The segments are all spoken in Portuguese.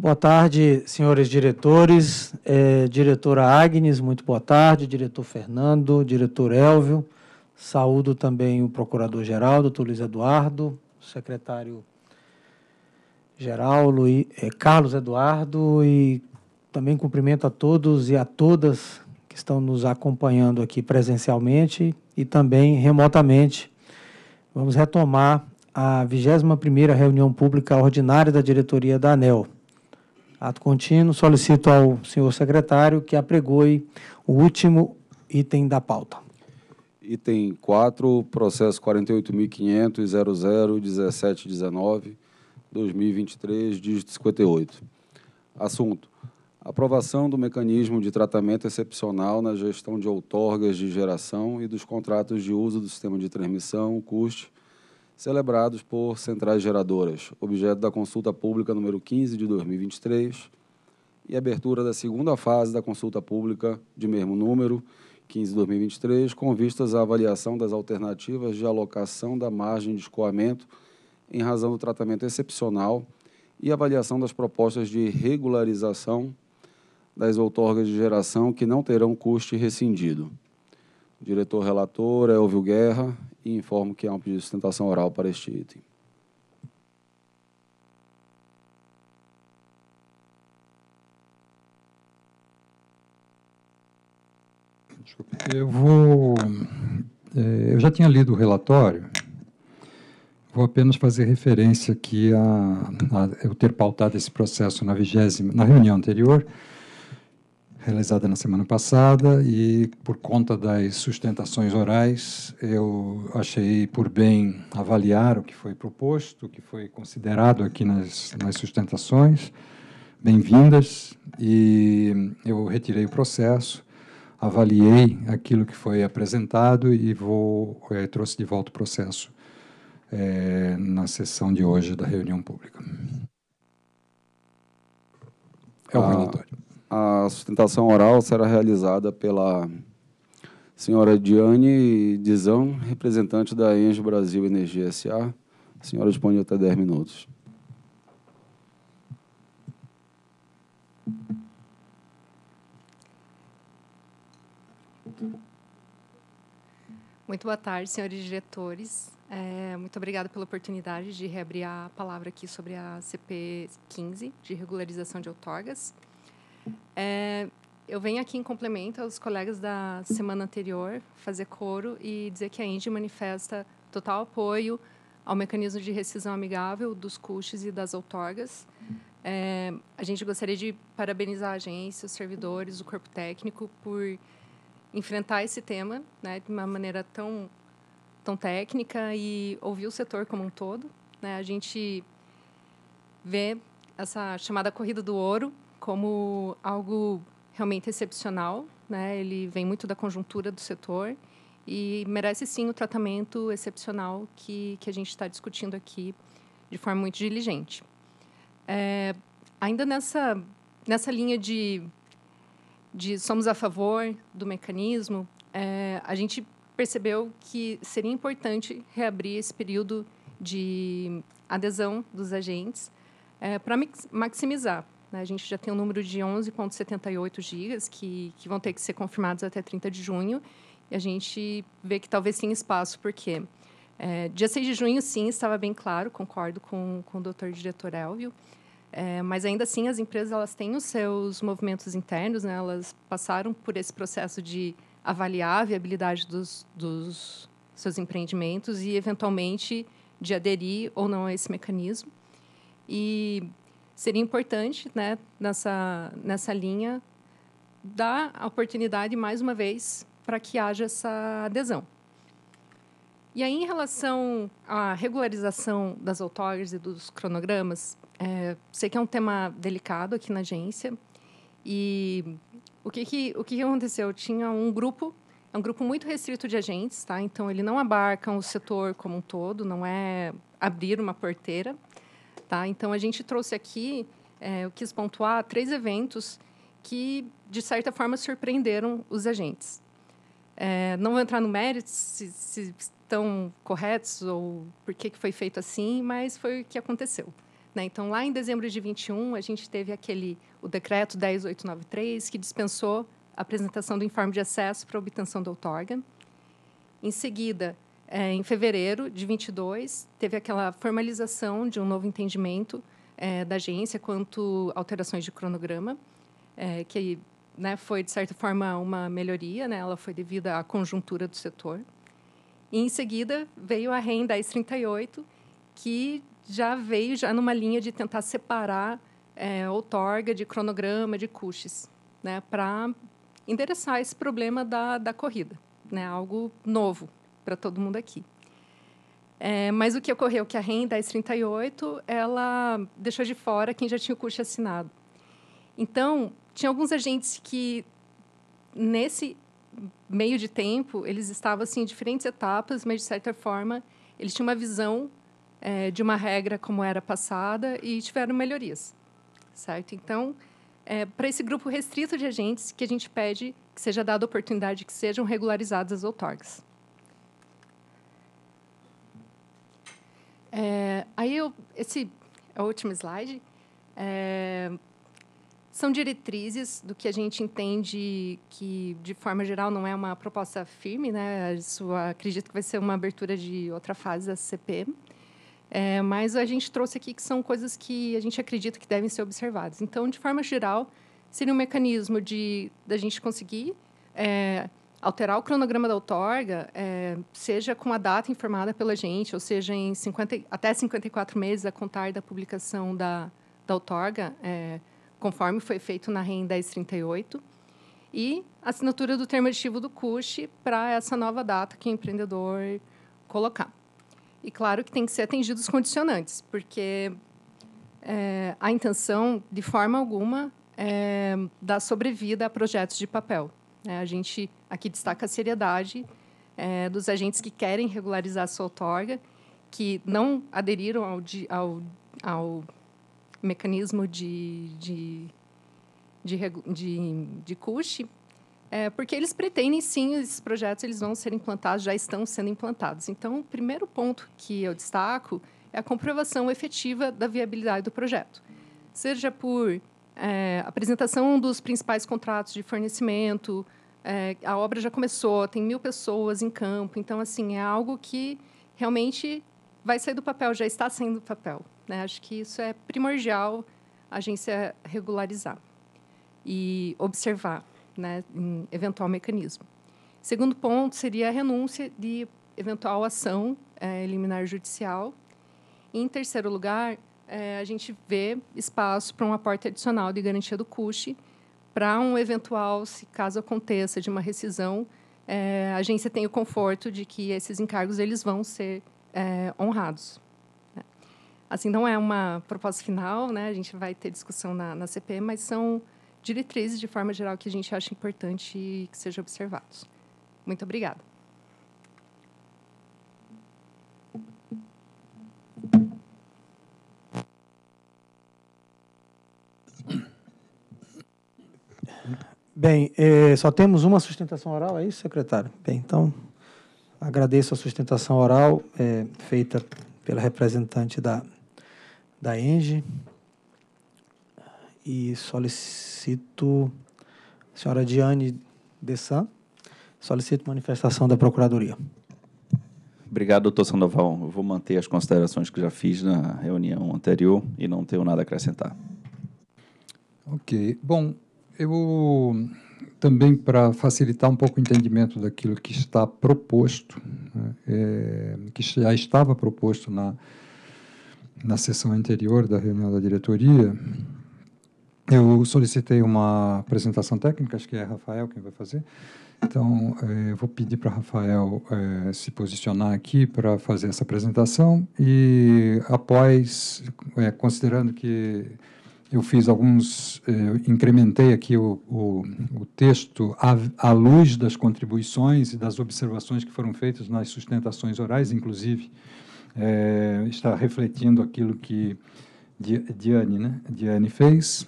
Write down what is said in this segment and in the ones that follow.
Boa tarde, senhores diretores, é, diretora Agnes, muito boa tarde, diretor Fernando, diretor Elvio, saúdo também o procurador-geral, doutor Luiz Eduardo, secretário-geral é, Carlos Eduardo e também cumprimento a todos e a todas que estão nos acompanhando aqui presencialmente e também remotamente. Vamos retomar a 21ª reunião pública ordinária da diretoria da ANEL. Ato contínuo. Solicito ao senhor secretário que apregoe o último item da pauta. Item 4, processo 48.500.00.1719.2023, dígito 58. Assunto. Aprovação do mecanismo de tratamento excepcional na gestão de outorgas de geração e dos contratos de uso do sistema de transmissão, custe celebrados por centrais geradoras, objeto da consulta pública número 15 de 2023 e abertura da segunda fase da consulta pública de mesmo número, 15 de 2023, com vistas à avaliação das alternativas de alocação da margem de escoamento em razão do tratamento excepcional e avaliação das propostas de regularização das outorgas de geração que não terão custe rescindido. O diretor relator é Elvio Guerra e informo que há um pedido de sustentação oral para este item. Eu vou. É, eu já tinha lido o relatório, vou apenas fazer referência aqui a, a eu ter pautado esse processo na, vigésima, na reunião anterior, realizada na semana passada e por conta das sustentações orais eu achei por bem avaliar o que foi proposto, o que foi considerado aqui nas, nas sustentações, bem-vindas e eu retirei o processo, avaliei aquilo que foi apresentado e vou é, trouxe de volta o processo é, na sessão de hoje da reunião pública. É o relatório. Ah, a sustentação oral será realizada pela senhora Diane Dizão, representante da Enjo Brasil Energia S.A. A senhora dispõe até 10 minutos. Muito boa tarde, senhores diretores. É, muito obrigada pela oportunidade de reabrir a palavra aqui sobre a CP 15, de regularização de outorgas. É, eu venho aqui em complemento aos colegas da semana anterior fazer coro e dizer que a INDE manifesta total apoio ao mecanismo de rescisão amigável dos custos e das outorgas. É, a gente gostaria de parabenizar a agência, os servidores, o corpo técnico por enfrentar esse tema né, de uma maneira tão, tão técnica e ouvir o setor como um todo. Né? A gente vê essa chamada corrida do ouro como algo realmente excepcional, né? Ele vem muito da conjuntura do setor e merece sim o tratamento excepcional que, que a gente está discutindo aqui de forma muito diligente. É, ainda nessa, nessa linha de, de somos a favor do mecanismo, é, a gente percebeu que seria importante reabrir esse período de adesão dos agentes é, para maximizar né? A gente já tem um número de 11,78 gigas que, que vão ter que ser confirmados até 30 de junho. E a gente vê que talvez tenha espaço, porque é, dia 6 de junho, sim, estava bem claro, concordo com, com o doutor diretor Elvio, é, mas ainda assim as empresas elas têm os seus movimentos internos, né? elas passaram por esse processo de avaliar a viabilidade dos, dos seus empreendimentos e, eventualmente, de aderir ou não a esse mecanismo. E seria importante, né, nessa, nessa linha, dar a oportunidade mais uma vez para que haja essa adesão. E aí, em relação à regularização das outorgas e dos cronogramas, é, sei que é um tema delicado aqui na agência. E o que, que, o que aconteceu? Tinha um grupo, é um grupo muito restrito de agentes, tá? Então, ele não abarca o setor como um todo, não é abrir uma porteira. Tá? Então, a gente trouxe aqui, é, eu quis pontuar três eventos que, de certa forma, surpreenderam os agentes. É, não vou entrar no mérito se, se, estão corretos ou por que, que foi feito assim, mas foi o que aconteceu. Né? Então, lá em dezembro de 21, a gente teve aquele o decreto 10893 que dispensou a apresentação do informe de acesso para obtenção do outorga. Em seguida, é, em fevereiro de 22, teve aquela formalização de um novo entendimento é, da agência quanto alterações de cronograma, é, que né, foi, de certa forma, uma melhoria, né, ela foi devido à conjuntura do setor. E, em seguida, veio a REN 1038, que já veio já numa linha de tentar separar é, outorga de cronograma, de cuches, né, para endereçar esse problema da, da corrida, né, algo novo, para todo mundo aqui. É, mas o que ocorreu que a REN 1038, ela deixou de fora quem já tinha o curso assinado. Então, tinha alguns agentes que, nesse meio de tempo, eles estavam assim, em diferentes etapas, mas, de certa forma, eles tinham uma visão é, de uma regra como era passada e tiveram melhorias, certo? Então, é, para esse grupo restrito de agentes que a gente pede que seja dada a oportunidade que sejam regularizadas as outorgas. É, aí eu, esse é o último slide. É, são diretrizes do que a gente entende que, de forma geral, não é uma proposta firme, né? Isso acredito que vai ser uma abertura de outra fase da CP. É, mas a gente trouxe aqui que são coisas que a gente acredita que devem ser observadas. Então, de forma geral, seria um mecanismo de da gente conseguir é, alterar o cronograma da outorga, é, seja com a data informada pela gente, ou seja, em 50, até 54 meses a contar da publicação da, da outorga, é, conforme foi feito na REM 1038, e assinatura do termo aditivo do CUSH para essa nova data que o empreendedor colocar. E claro que tem que ser atendidos os condicionantes, porque é, a intenção, de forma alguma, é dar sobrevida a projetos de papel. Né? A gente aqui destaca a seriedade é, dos agentes que querem regularizar a sua outorga, que não aderiram ao, ao, ao mecanismo de, de, de, de, de é, porque eles pretendem, sim, esses projetos eles vão ser implantados, já estão sendo implantados. Então, o primeiro ponto que eu destaco é a comprovação efetiva da viabilidade do projeto, seja por é, apresentação dos principais contratos de fornecimento. É, a obra já começou, tem mil pessoas em campo, então assim é algo que realmente vai sair do papel, já está saindo do papel. Né? Acho que isso é primordial a agência regularizar e observar, né, em eventual mecanismo. Segundo ponto seria a renúncia de eventual ação é, liminar judicial. Em terceiro lugar, é, a gente vê espaço para um aporte adicional de garantia do CUSH para um eventual, se caso aconteça, de uma rescisão, é, a agência tem o conforto de que esses encargos eles vão ser é, honrados. Né? Assim, não é uma proposta final, né? a gente vai ter discussão na, na CP, mas são diretrizes, de forma geral, que a gente acha importante que sejam observados. Muito obrigada. Bem, é, só temos uma sustentação oral, é isso, secretário? Bem, então, agradeço a sustentação oral é, feita pela representante da, da ENGE e solicito a senhora Diane Dessan, solicito manifestação da Procuradoria. Obrigado, doutor Sandoval. Eu vou manter as considerações que já fiz na reunião anterior e não tenho nada a acrescentar. Ok. Bom, eu também para facilitar um pouco o entendimento daquilo que está proposto, né, é, que já estava proposto na, na sessão anterior da reunião da diretoria, eu solicitei uma apresentação técnica, acho que é Rafael quem vai fazer. Então, é, eu vou pedir para Rafael é, se posicionar aqui para fazer essa apresentação e após, é, considerando que eu fiz alguns, eu eh, incrementei aqui o, o, o texto à, à, luz das contribuições e das observações que foram feitas nas sustentações orais, inclusive é, está refletindo aquilo que Diane, né? Diane fez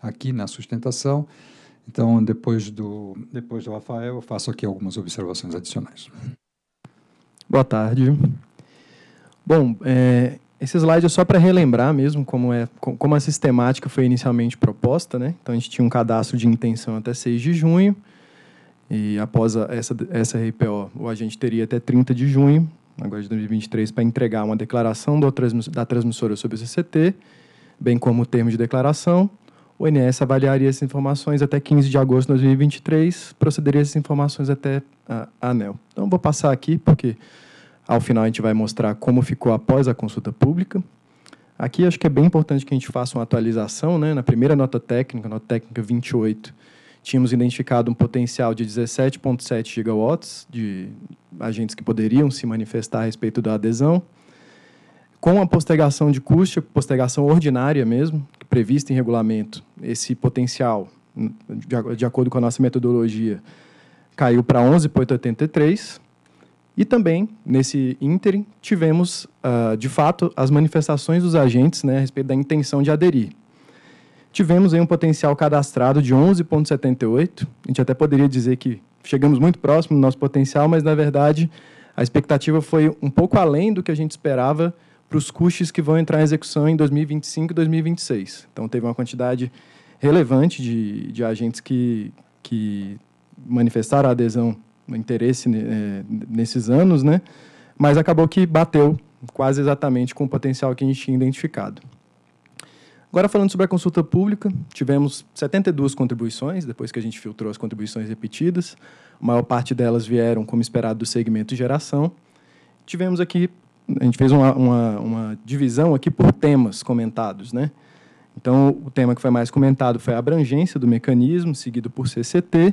aqui na sustentação. Então, depois do, depois do Rafael, eu faço aqui algumas observações adicionais. Boa tarde. Bom, é, esse slide é só para relembrar mesmo como, é, como a sistemática foi inicialmente proposta. Né? Então, a gente tinha um cadastro de intenção até 6 de junho, e após a, essa, essa RPO, o agente teria até 30 de junho, agora de 2023, para entregar uma declaração do, da transmissora sobre o CCT, bem como o termo de declaração. O INS avaliaria essas informações até 15 de agosto de 2023, procederia essas informações até a ANEL. Então, vou passar aqui, porque ao final, a gente vai mostrar como ficou após a consulta pública. Aqui, acho que é bem importante que a gente faça uma atualização. Né? Na primeira nota técnica, nota técnica 28, tínhamos identificado um potencial de 17,7 gigawatts de agentes que poderiam se manifestar a respeito da adesão. Com a postergação de custo, postergação ordinária mesmo, prevista em regulamento, esse potencial, de, de acordo com a nossa metodologia, caiu para 11,83 e também, nesse ínterim, tivemos, uh, de fato, as manifestações dos agentes né, a respeito da intenção de aderir. Tivemos aí um potencial cadastrado de 11,78. A gente até poderia dizer que chegamos muito próximo do nosso potencial, mas, na verdade, a expectativa foi um pouco além do que a gente esperava para os custos que vão entrar em execução em 2025 e 2026. Então, teve uma quantidade relevante de, de agentes que, que manifestaram a adesão interesse né, é, nesses anos, né? Mas acabou que bateu quase exatamente com o potencial que a gente tinha identificado. Agora, falando sobre a consulta pública, tivemos 72 contribuições, depois que a gente filtrou as contribuições repetidas. A maior parte delas vieram, como esperado, do segmento geração. Tivemos aqui, a gente fez uma, uma, uma divisão aqui por temas comentados, né? Então, o tema que foi mais comentado foi a abrangência do mecanismo, seguido por CCT.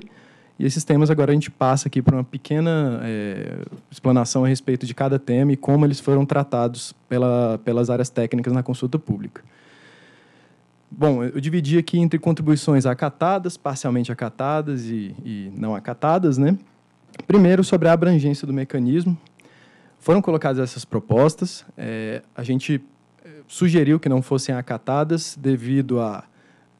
E esses temas agora a gente passa aqui para uma pequena é, explanação a respeito de cada tema e como eles foram tratados pela, pelas áreas técnicas na consulta pública. Bom, eu dividi aqui entre contribuições acatadas, parcialmente acatadas e, e não acatadas, né? Primeiro, sobre a abrangência do mecanismo. Foram colocadas essas propostas. É, a gente é, sugeriu que não fossem acatadas devido a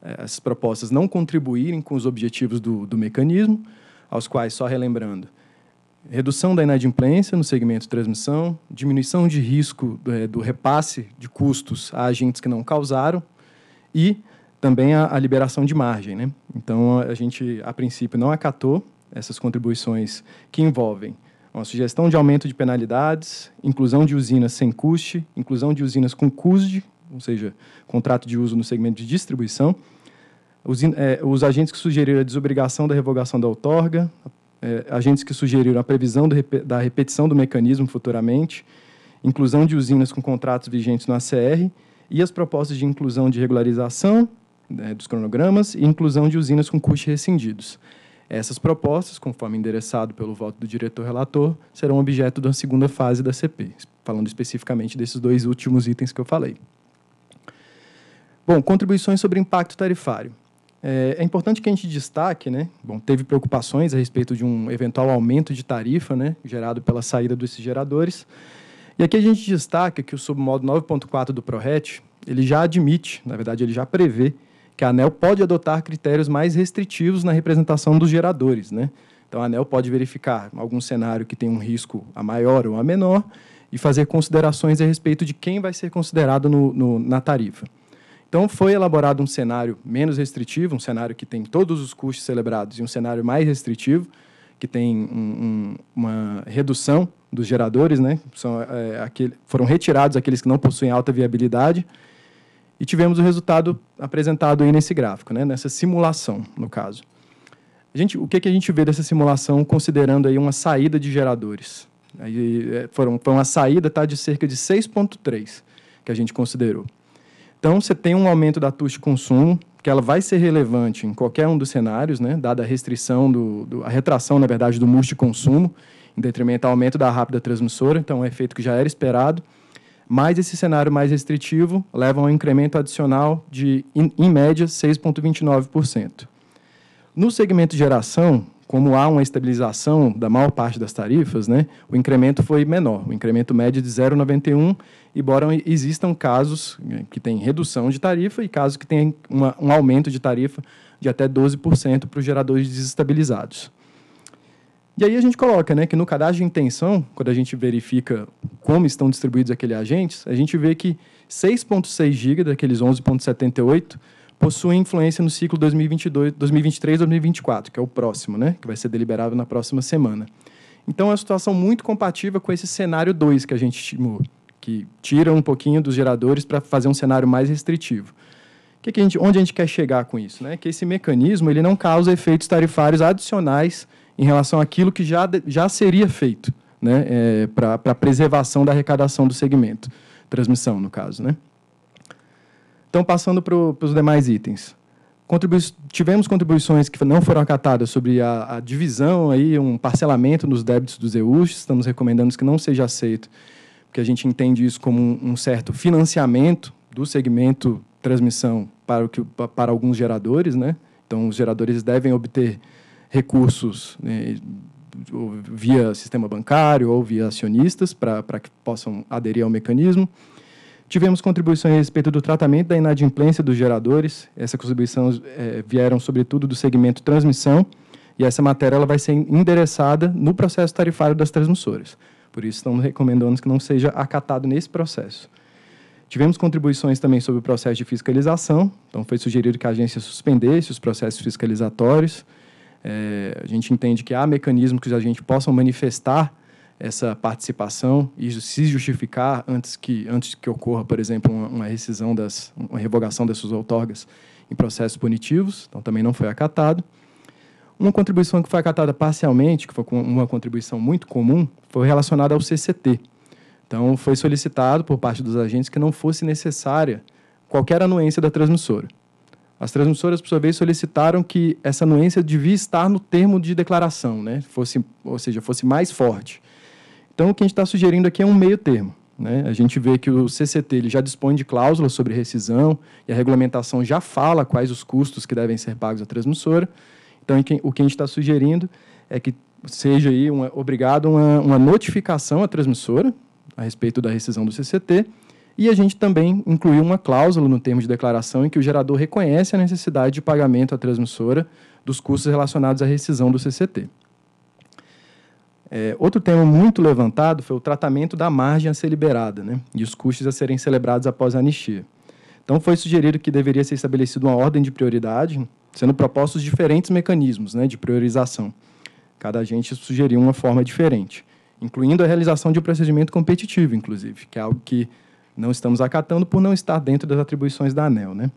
é, essas propostas não contribuírem com os objetivos do, do mecanismo, aos quais, só relembrando, redução da inadimplência no segmento de transmissão, diminuição de risco do, é, do repasse de custos a agentes que não causaram e também a, a, liberação de margem. Né? Então, a gente, a princípio, não acatou essas contribuições que envolvem uma sugestão de aumento de penalidades, inclusão de usinas sem custe, inclusão de usinas com CUSD, ou seja, contrato de uso no segmento de distribuição, os, é, os, agentes que sugeriram a desobrigação da revogação da outorga, é, agentes que sugeriram a previsão do, da repetição do mecanismo futuramente, inclusão de usinas com contratos vigentes no ACR e as propostas de inclusão de regularização né, dos cronogramas e inclusão de usinas com custos rescindidos. Essas propostas, conforme endereçado pelo voto do diretor relator, serão objeto da segunda fase da CP, falando especificamente desses dois últimos itens que eu falei. Bom, contribuições sobre impacto tarifário. É, é, importante que a gente destaque, né? Bom, teve preocupações a respeito de um eventual aumento de tarifa, né, gerado pela saída desses geradores. E aqui a gente destaca que o submodo 9.4 do ProRet, ele já admite, na verdade ele já prevê, que a ANEL pode adotar critérios mais restritivos na representação dos geradores, né? Então a ANEL pode verificar algum cenário que tem um risco a maior ou a menor e fazer considerações a respeito de quem vai ser considerado no, no na tarifa. Então, foi elaborado um cenário menos restritivo, um cenário que tem todos os custos celebrados, e um cenário mais restritivo, que tem um, um, uma redução dos geradores, né? São, é, aquele, foram retirados aqueles que não possuem alta viabilidade, e tivemos o resultado apresentado aí nesse gráfico, né? nessa simulação, no caso. A gente, o que, que a gente vê dessa simulação considerando aí uma saída de geradores? Aí, é, foram, foi uma saída tá, de cerca de 6,3 que a gente considerou. Então, você tem um aumento da taxa de consumo, que ela vai ser relevante em qualquer um dos cenários, né? dada a restrição, do, do a retração, na verdade, do multi consumo, em detrimento ao aumento da rápida transmissora, então é um efeito que já era esperado, mas esse cenário mais restritivo leva a um incremento adicional de, em, média, 6,29%. No segmento geração, como há uma estabilização da maior parte das tarifas, né, o incremento foi menor, o incremento médio de 0,91%, embora existam casos né, que têm redução de tarifa e casos que têm uma, um aumento de tarifa de até 12% para os geradores desestabilizados. E aí a gente coloca né, que no cadastro de intenção, quando a gente verifica como estão distribuídos aqueles agentes, a gente vê que 6,6 GB daqueles 11,78 possuem influência no ciclo 2022, 2023 2024, que é o próximo, né, que vai ser deliberado na próxima semana. Então é uma situação muito compatível com esse cenário 2 que a gente estimou que tiram um pouquinho dos geradores para fazer um cenário mais restritivo. Que que a gente, onde a gente quer chegar com isso? Né? Que esse mecanismo ele não causa efeitos tarifários adicionais em relação àquilo que já, já seria feito né? É, para a preservação da arrecadação do segmento. Transmissão, no caso. Né? Então, passando para os demais itens. Contribui tivemos contribuições que não foram acatadas sobre a, a divisão, aí, um parcelamento nos débitos dos EUs, estamos recomendando que não seja aceito que a gente entende isso como um, um certo financiamento do segmento transmissão para, o que, para alguns geradores, né? Então, os geradores devem obter recursos né, via sistema bancário ou via acionistas para que possam aderir ao mecanismo. Tivemos contribuições a respeito do tratamento da inadimplência dos geradores. Essas contribuições é, vieram, sobretudo, do segmento transmissão, e essa matéria ela vai ser endereçada no processo tarifário das transmissoras. Por isso, estamos recomendando que não seja acatado nesse processo. Tivemos contribuições também sobre o processo de fiscalização, então foi sugerido que a agência suspendesse os processos fiscalizatórios. É, a gente entende que há mecanismos que a gente possa manifestar essa participação e se justificar antes que, antes que ocorra, por exemplo, uma, uma rescisão, das, uma revogação dessas outorgas em processos punitivos, então também não foi acatado. Uma contribuição que foi acatada parcialmente, que foi uma contribuição muito comum, foi relacionada ao CCT. Então, foi solicitado por parte dos agentes que não fosse necessária qualquer anuência da transmissora. As transmissoras, por sua vez, solicitaram que essa anuência devia estar no termo de declaração, né? fosse, ou seja, fosse mais forte. Então, o que a gente está sugerindo aqui é um meio termo. Né? A gente vê que o CCT ele já dispõe de cláusulas sobre rescisão e a regulamentação já fala quais os custos que devem ser pagos à transmissora. Então, o que a gente está sugerindo é que seja aí uma, obrigado uma, uma notificação à transmissora a respeito da rescisão do CCT e a gente também incluiu uma cláusula no termo de declaração em que o gerador reconhece a necessidade de pagamento à transmissora dos custos relacionados à rescisão do CCT. É, outro tema muito levantado foi o tratamento da margem a ser liberada né, e os custos a serem celebrados após a anistia. Então, foi sugerido que deveria ser estabelecida uma ordem de prioridade sendo propostos diferentes mecanismos né, de priorização. Cada agente sugeriu uma forma diferente, incluindo a realização de um procedimento competitivo, inclusive, que é algo que não estamos acatando por não estar dentro das atribuições da ANEL. Né?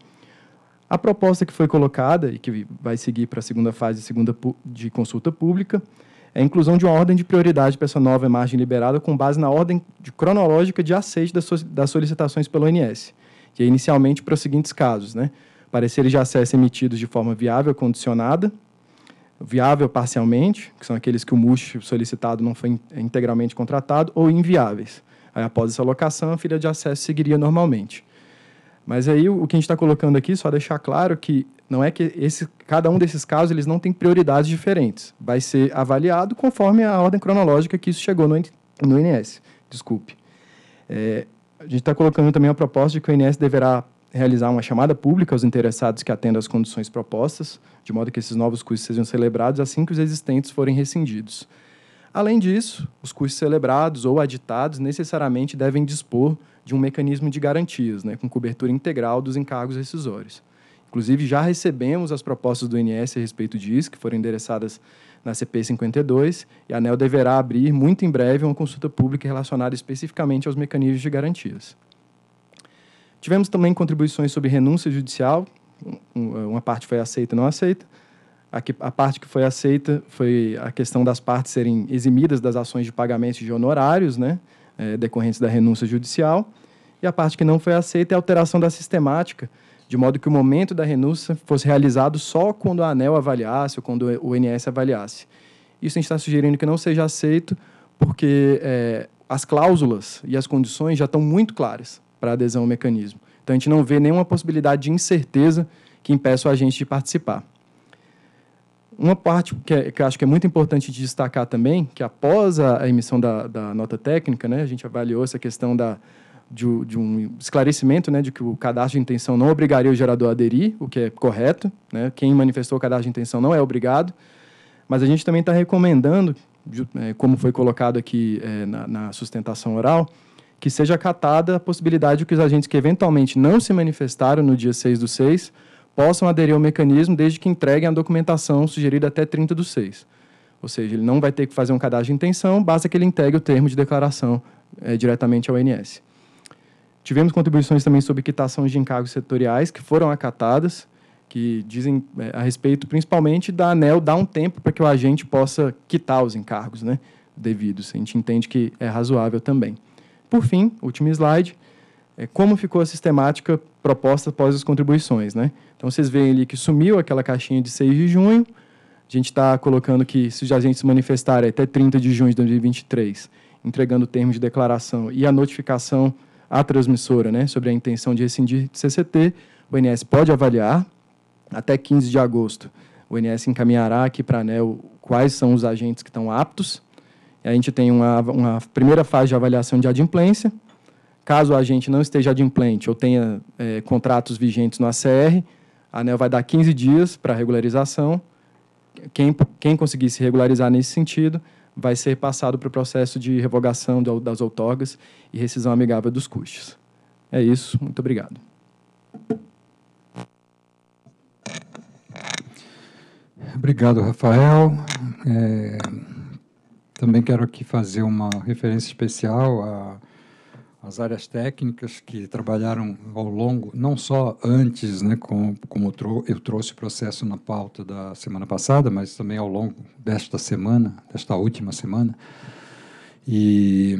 A proposta que foi colocada e que vai seguir para a segunda fase segunda de consulta pública é a inclusão de uma ordem de prioridade para essa nova margem liberada com base na ordem de cronológica de aceite das solicitações pelo ONS, que é inicialmente para os seguintes casos, né? pareceres de acesso emitidos de forma viável condicionada, viável parcialmente, que são aqueles que o MUST solicitado não foi é, integralmente contratado, ou inviáveis. Aí, após essa locação, a filha de acesso seguiria normalmente. Mas aí o que a gente está colocando aqui, só deixar claro que não é que esse, cada um desses casos eles não tem prioridades diferentes. Vai ser avaliado conforme a ordem cronológica que isso chegou no, no INS. Desculpe. É, a gente está colocando também a proposta de que o INS deverá realizar uma chamada pública aos interessados que atendam às condições propostas, de modo que esses novos cursos sejam celebrados assim que os existentes forem rescindidos. Além disso, os cursos celebrados ou aditados necessariamente devem dispor de um mecanismo de garantias, né, com cobertura integral dos encargos rescisórios. Inclusive, já recebemos as propostas do INS a respeito disso, que foram endereçadas na CP 52, e a ANEL deverá abrir, muito em breve, uma consulta pública relacionada especificamente aos mecanismos de garantias. Tivemos também contribuições sobre renúncia judicial, uma parte foi aceita, não aceita. Aqui, a parte que foi aceita foi a questão das partes serem eximidas das ações de pagamentos de honorários, né, eh, decorrentes da renúncia judicial. E a parte que não foi aceita é a alteração da sistemática, de modo que o momento da renúncia fosse realizado só quando a ANEL avaliasse ou quando o INS avaliasse. Isso a gente está sugerindo que não seja aceito, porque é, as cláusulas e as condições já estão muito claras para adesão ao mecanismo. Então, a gente não vê nenhuma possibilidade de incerteza que impeça o agente de participar. Uma parte que, é, que eu acho que é muito importante de destacar também, que após a, a emissão da, da, nota técnica, né, a gente avaliou essa questão da, de, de, um esclarecimento né, de que o cadastro de intenção não obrigaria o gerador a aderir, o que é correto. Né? Quem manifestou o cadastro de intenção não é obrigado. Mas a gente também está recomendando, é, como foi colocado aqui é, na, na sustentação oral, que seja acatada a possibilidade de que os agentes que eventualmente não se manifestaram no dia 6 do 6 possam aderir ao mecanismo desde que entreguem a documentação sugerida até 30 do 6. Ou seja, ele não vai ter que fazer um cadastro de intenção, basta que ele entregue o termo de declaração é, diretamente ao INS. Tivemos contribuições também sobre quitações de encargos setoriais que foram acatadas, que dizem é, a respeito principalmente da ANEL dar um tempo para que o agente possa quitar os encargos né, devidos. A gente entende que é razoável também. Por fim, último slide, é como ficou a sistemática proposta após as contribuições. Né? Então, vocês veem ali que sumiu aquela caixinha de 6 de junho, a gente está colocando que se os agentes se manifestarem até 30 de junho de 2023, entregando o termo de declaração e a notificação à transmissora né, sobre a intenção de rescindir CCT, o INS pode avaliar até 15 de agosto. O INS encaminhará aqui para a ANEL quais são os agentes que estão aptos a gente tem uma, uma primeira fase de avaliação de adimplência. Caso a gente não esteja adimplente ou tenha é, contratos vigentes no ACR, a ANEL vai dar 15 dias para regularização. Quem, quem conseguir se regularizar nesse sentido vai ser passado para o processo de revogação das outorgas e rescisão amigável dos custos. É isso, muito obrigado. Obrigado, Rafael. É... Também quero aqui fazer uma referência especial às áreas técnicas que trabalharam ao longo, não só antes, né, como, como eu, trouxe o processo na pauta da semana passada, mas também ao longo desta semana, desta última semana, e,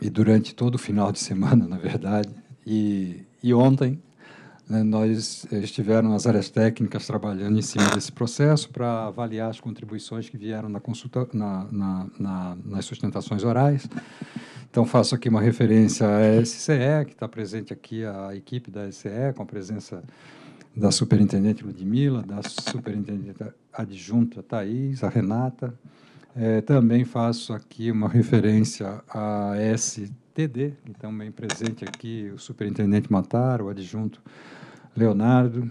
e durante todo o final de semana, na verdade. E, e ontem, né, nós eh, estiveram as áreas técnicas trabalhando em cima desse processo para avaliar as contribuições que vieram na consulta, na, na, na, nas sustentações orais. Então, faço aqui uma referência à SCE, que está presente aqui, a equipe da SCE, com a presença da superintendente Ludmila, da superintendente adjunta Thais, a Renata. É, também faço aqui uma referência à S TD, que estão bem presente aqui, o superintendente Matar, o adjunto Leonardo,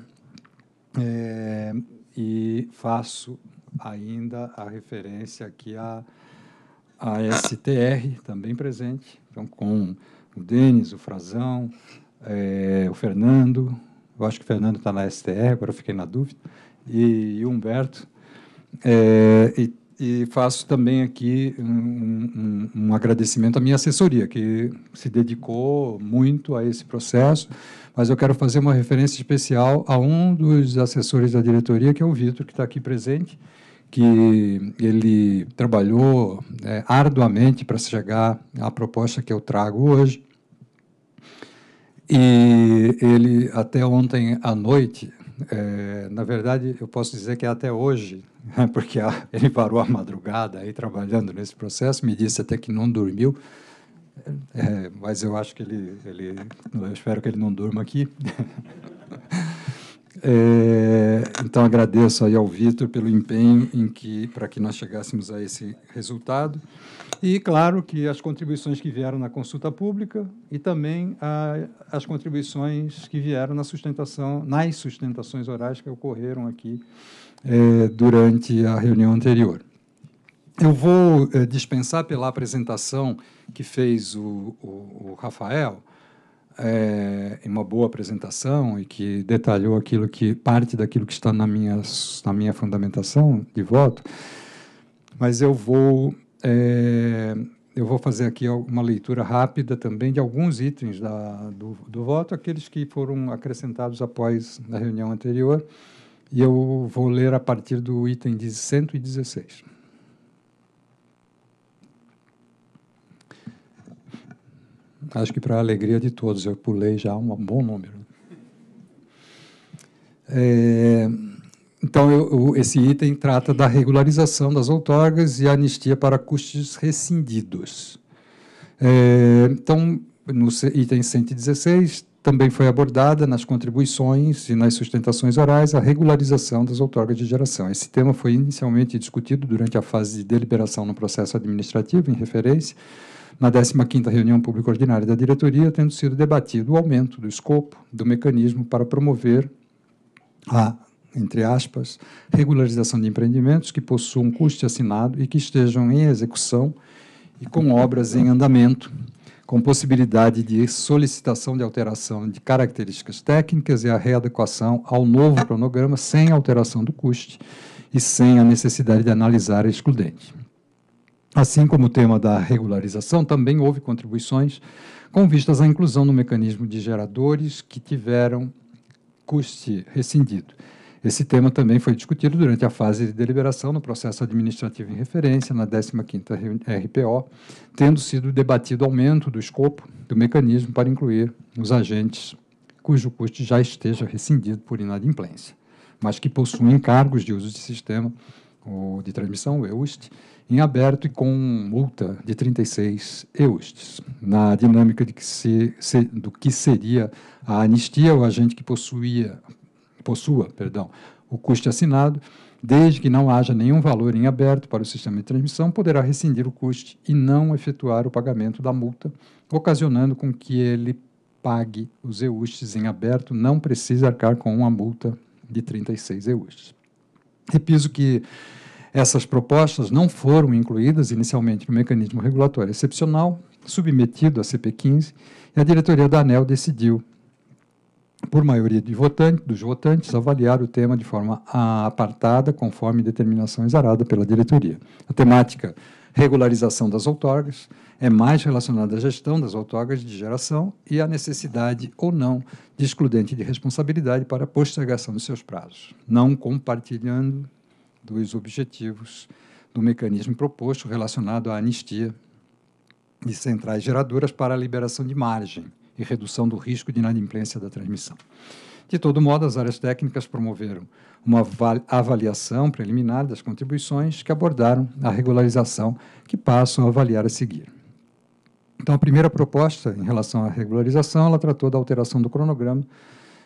é, e faço ainda a referência aqui à, à STR, também presente, então com o Denis, o Frazão, é, o Fernando, eu acho que o Fernando está na STR, agora eu fiquei na dúvida, e, e o Humberto, é, e e faço também aqui um, um, um, agradecimento à minha assessoria, que se dedicou muito a esse processo, mas eu quero fazer uma referência especial a um dos assessores da diretoria, que é o Vitor, que está aqui presente, que ele trabalhou é, arduamente para chegar à proposta que eu trago hoje. E ele, até ontem à noite, é, na verdade, eu posso dizer que é até hoje, né? porque ele parou a madrugada aí trabalhando nesse processo, me disse até que não dormiu, é, mas eu acho que ele, ele, eu espero que ele não durma aqui. É, então agradeço aí ao Vitor pelo empenho em que para que nós chegássemos a esse resultado e claro que as contribuições que vieram na consulta pública e também a, as contribuições que vieram na sustentação nas sustentações orais que ocorreram aqui é, durante a reunião anterior. Eu vou é, dispensar pela apresentação que fez o, o, o Rafael, é, uma boa apresentação e que detalhou aquilo que parte daquilo que está na minha, na minha fundamentação de voto, mas eu vou é, eu vou fazer aqui uma leitura rápida também de alguns itens da, do, do voto, aqueles que foram acrescentados após a reunião anterior. E eu vou ler a partir do item de 116. Acho que para a alegria de todos, eu pulei já um bom número. É, então, eu, esse item trata da regularização das outorgas e anistia para custos rescindidos. É, então, no item 116, também foi abordada nas contribuições e nas sustentações orais a regularização das outorgas de geração. Esse tema foi inicialmente discutido durante a fase de deliberação no processo administrativo, em referência, na 15ª reunião pública ordinária da diretoria, tendo sido debatido o aumento do escopo do mecanismo para promover a, entre aspas, regularização de empreendimentos que possuam custe assinado e que estejam em execução e com obras em andamento com possibilidade de solicitação de alteração de características técnicas e a readequação ao novo cronograma sem alteração do custe e sem a necessidade de analisar a excludente. Assim como o tema da regularização, também houve contribuições com vistas à inclusão no mecanismo de geradores que tiveram custe rescindido. Esse tema também foi discutido durante a fase de deliberação no processo administrativo em referência, na 15ª RPO, é, tendo sido debatido o aumento do escopo do mecanismo para incluir os agentes cujo custo já esteja rescindido por inadimplência, mas que possuem cargos de uso de sistema ou de transmissão, o EUST, em aberto e com multa de 36 EUSTs. Na dinâmica que se, se, do que seria a anistia, o agente que possuía possua perdão, o custe assinado, desde que não haja nenhum valor em aberto para o sistema de transmissão, poderá rescindir o custe e não efetuar o pagamento da multa, ocasionando com que ele pague os EUSTs em aberto, não precisa arcar com uma multa de 36 EUSTs. Repiso que essas propostas não foram incluídas inicialmente no mecanismo regulatório excepcional submetido à CP15 e a diretoria da ANEL decidiu por maioria de votante, dos votantes, avaliar o tema de forma apartada, conforme determinação exarada pela diretoria. A temática regularização das outorgas é mais relacionada à gestão das outorgas de geração e à necessidade ou não de excludente de responsabilidade para postergação de seus prazos, não compartilhando dos objetivos do mecanismo proposto relacionado à anistia de centrais geradoras para a liberação de margem e redução do risco de inadimplência da transmissão. De todo modo, as áreas técnicas promoveram uma avaliação preliminar das contribuições que abordaram a regularização, que passam a avaliar a seguir. Então, a primeira proposta em relação à regularização, ela tratou da alteração do cronograma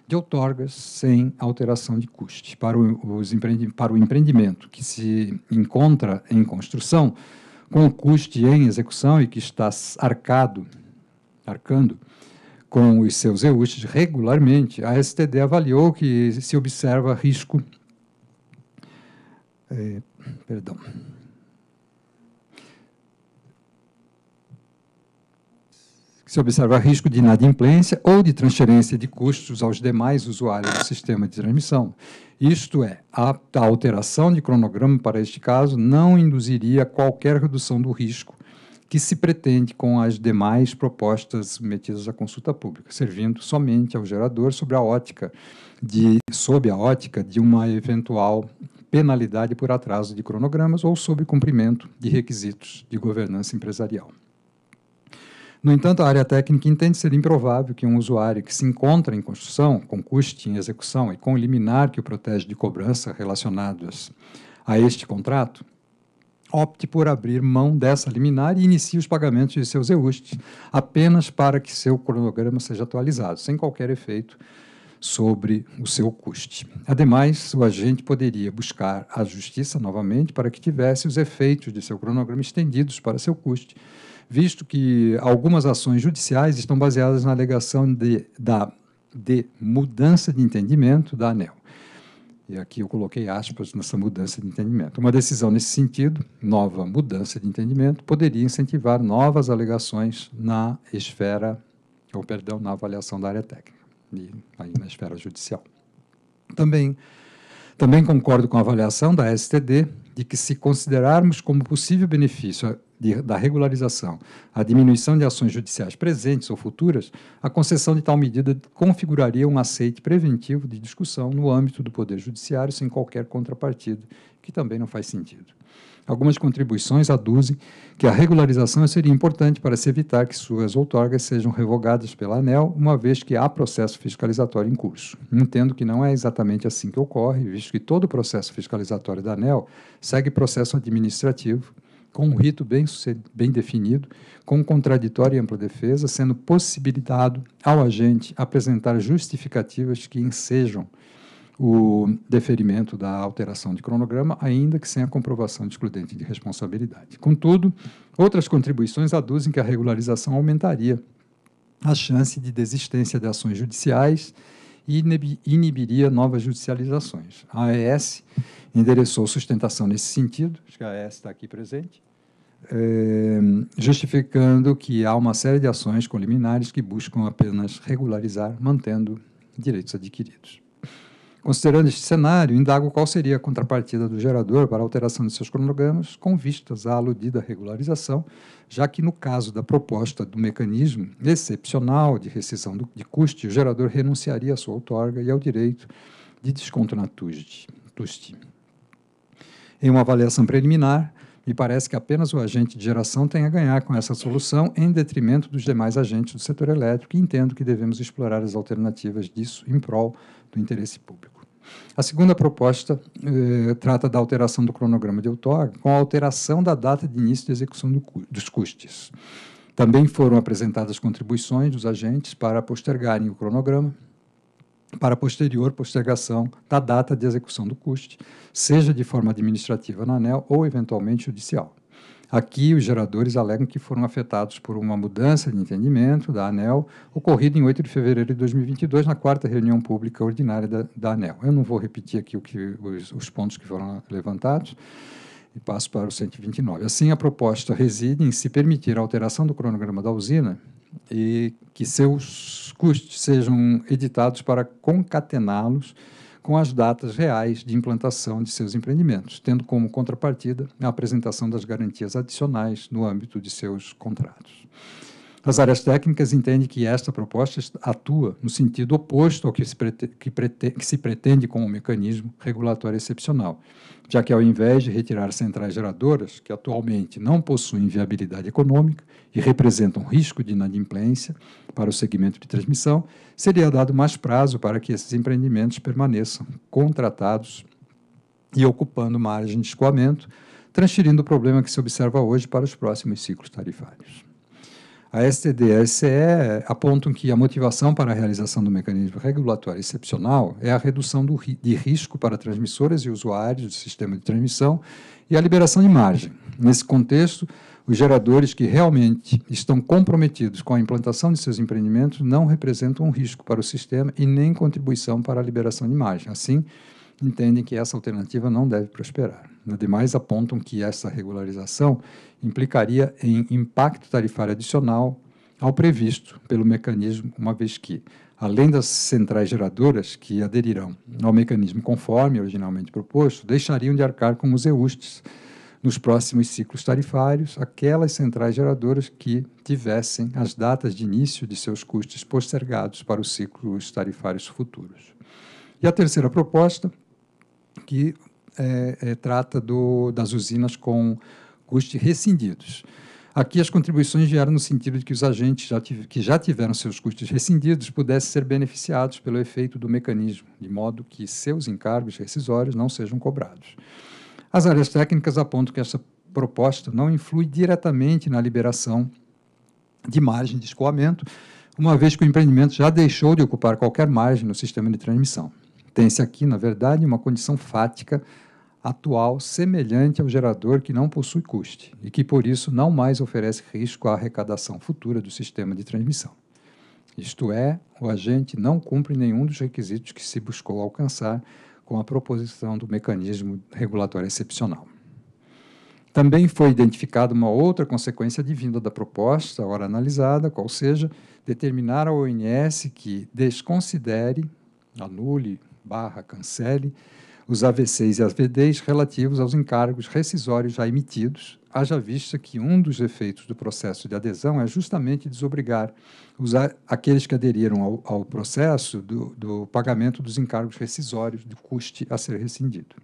de outorgas sem alteração de custos para, os para o empreendimento que se encontra em construção, com o custo em execução e que está arcado, arcando com os seus EUs regularmente, a STD avaliou que se observa risco. É, perdão. se observa risco de inadimplência ou de transferência de custos aos demais usuários do sistema de transmissão. Isto é, a, alteração de cronograma para este caso não induziria qualquer redução do risco que se pretende com as demais propostas metidas à consulta pública, servindo somente ao gerador sobre a ótica de sob a ótica de uma eventual penalidade por atraso de cronogramas ou sob cumprimento de requisitos de governança empresarial. No entanto, a área técnica entende ser improvável que um usuário que se encontra em construção, com custe em execução e com liminar que o protege de cobrança relacionadas a este contrato, opte por abrir mão dessa liminar e inicie os pagamentos de seus EUSTs, apenas para que seu cronograma seja atualizado, sem qualquer efeito sobre o seu custe. Ademais, o agente poderia buscar a justiça novamente para que tivesse os efeitos de seu cronograma estendidos para seu custe, visto que algumas ações judiciais estão baseadas na alegação de, da, de mudança de entendimento da ANEL e aqui eu coloquei aspas nessa mudança de entendimento. Uma decisão nesse sentido, nova mudança de entendimento, poderia incentivar novas alegações na esfera, ou perdão, na avaliação da área técnica, e aí na esfera judicial. Também, também concordo com a avaliação da STD de que se considerarmos como possível benefício de, da regularização, a diminuição de ações judiciais presentes ou futuras, a concessão de tal medida configuraria um aceite preventivo de discussão no âmbito do Poder Judiciário sem qualquer contrapartida, que também não faz sentido. Algumas contribuições aduzem que a regularização seria importante para se evitar que suas outorgas sejam revogadas pela ANEL, uma vez que há processo fiscalizatório em curso. Entendo que não é exatamente assim que ocorre, visto que todo o processo fiscalizatório da ANEL segue processo administrativo, com um rito bem, bem definido, com um contraditório e ampla defesa, sendo possibilitado ao agente apresentar justificativas que ensejam o deferimento da alteração de cronograma, ainda que sem a comprovação de excludente de responsabilidade. Contudo, outras contribuições aduzem que a regularização aumentaria a chance de desistência de ações judiciais e inibiria novas judicializações. A AES endereçou sustentação nesse sentido, acho que a AES está aqui presente, é, justificando que há uma série de ações com liminares que buscam apenas regularizar, mantendo direitos adquiridos. Considerando este cenário, indago qual seria a contrapartida do gerador para a alteração de seus cronogramas com vistas à aludida regularização, já que no caso da proposta do mecanismo excepcional de rescisão do, de custe, o gerador renunciaria à sua outorga e ao direito de desconto na TUSD. Em uma avaliação preliminar, me parece que apenas o agente de geração tem a ganhar com essa solução, em detrimento dos demais agentes do setor elétrico, e entendo que devemos explorar as alternativas disso em prol do interesse público. A segunda proposta eh, trata da alteração do cronograma de outorga com a alteração da data de início de execução do, dos custos. Também foram apresentadas contribuições dos agentes para postergarem o cronograma para posterior postergação da data de execução do custe, seja de forma administrativa na ANEL ou eventualmente judicial. Aqui, os geradores alegam que foram afetados por uma mudança de entendimento da ANEL, ocorrida em 8 de fevereiro de 2022, na quarta reunião pública ordinária da, da ANEL. Eu não vou repetir aqui que, os, os pontos que foram levantados e passo para o 129. Assim, a proposta reside em se permitir a alteração do cronograma da usina e que seus custos sejam editados para concatená-los com as datas reais de implantação de seus empreendimentos, tendo como contrapartida a apresentação das garantias adicionais no âmbito de seus contratos. As áreas técnicas entendem que esta proposta atua no sentido oposto ao que se, prete, que, prete, que se pretende como um mecanismo regulatório excepcional, já que, ao invés de retirar centrais geradoras, que atualmente não possuem viabilidade econômica e representam risco de inadimplência, para o segmento de transmissão, seria dado mais prazo para que esses empreendimentos permaneçam contratados e ocupando margem de escoamento, transferindo o problema que se observa hoje para os próximos ciclos tarifários. A STD e a SCE apontam que a motivação para a realização do mecanismo regulatório excepcional é a redução do, de risco para transmissoras e usuários do sistema de transmissão e a liberação de margem. Nesse contexto, os geradores que realmente estão comprometidos com a implantação de seus empreendimentos não representam um risco para o sistema e nem contribuição para a liberação de imagem. Assim, entendem que essa alternativa não deve prosperar. Ademais, apontam que essa regularização implicaria em impacto tarifário adicional ao previsto pelo mecanismo, uma vez que, além das centrais geradoras que aderirão ao mecanismo conforme originalmente proposto, deixariam de arcar com os EUSTs nos próximos ciclos tarifários, aquelas centrais geradoras que tivessem as datas de início de seus custos postergados para os ciclos tarifários futuros. E a terceira proposta, que é, é, trata do, das usinas com custos rescindidos. Aqui as contribuições vieram no sentido de que os agentes já tive, que já tiveram seus custos rescindidos pudessem ser beneficiados pelo efeito do mecanismo, de modo que seus encargos rescisórios não sejam cobrados. As áreas técnicas apontam que essa proposta não influi diretamente na liberação de margem de escoamento, uma vez que o empreendimento já deixou de ocupar qualquer margem no sistema de transmissão. Tem-se aqui, na verdade, uma condição fática atual semelhante ao gerador que não possui custe e que, por isso, não mais oferece risco à arrecadação futura do sistema de transmissão. Isto é, o agente não cumpre nenhum dos requisitos que se buscou alcançar com a proposição do mecanismo regulatório excepcional. Também foi identificada uma outra consequência advinda da proposta, agora analisada, qual seja, determinar à ONS que desconsidere, anule, barra, cancele os AVCs e AVDs relativos aos encargos rescisórios já emitidos, haja vista que um dos efeitos do processo de adesão é justamente desobrigar os, aqueles que aderiram ao, ao processo do, do, pagamento dos encargos rescisórios do custe a ser rescindido.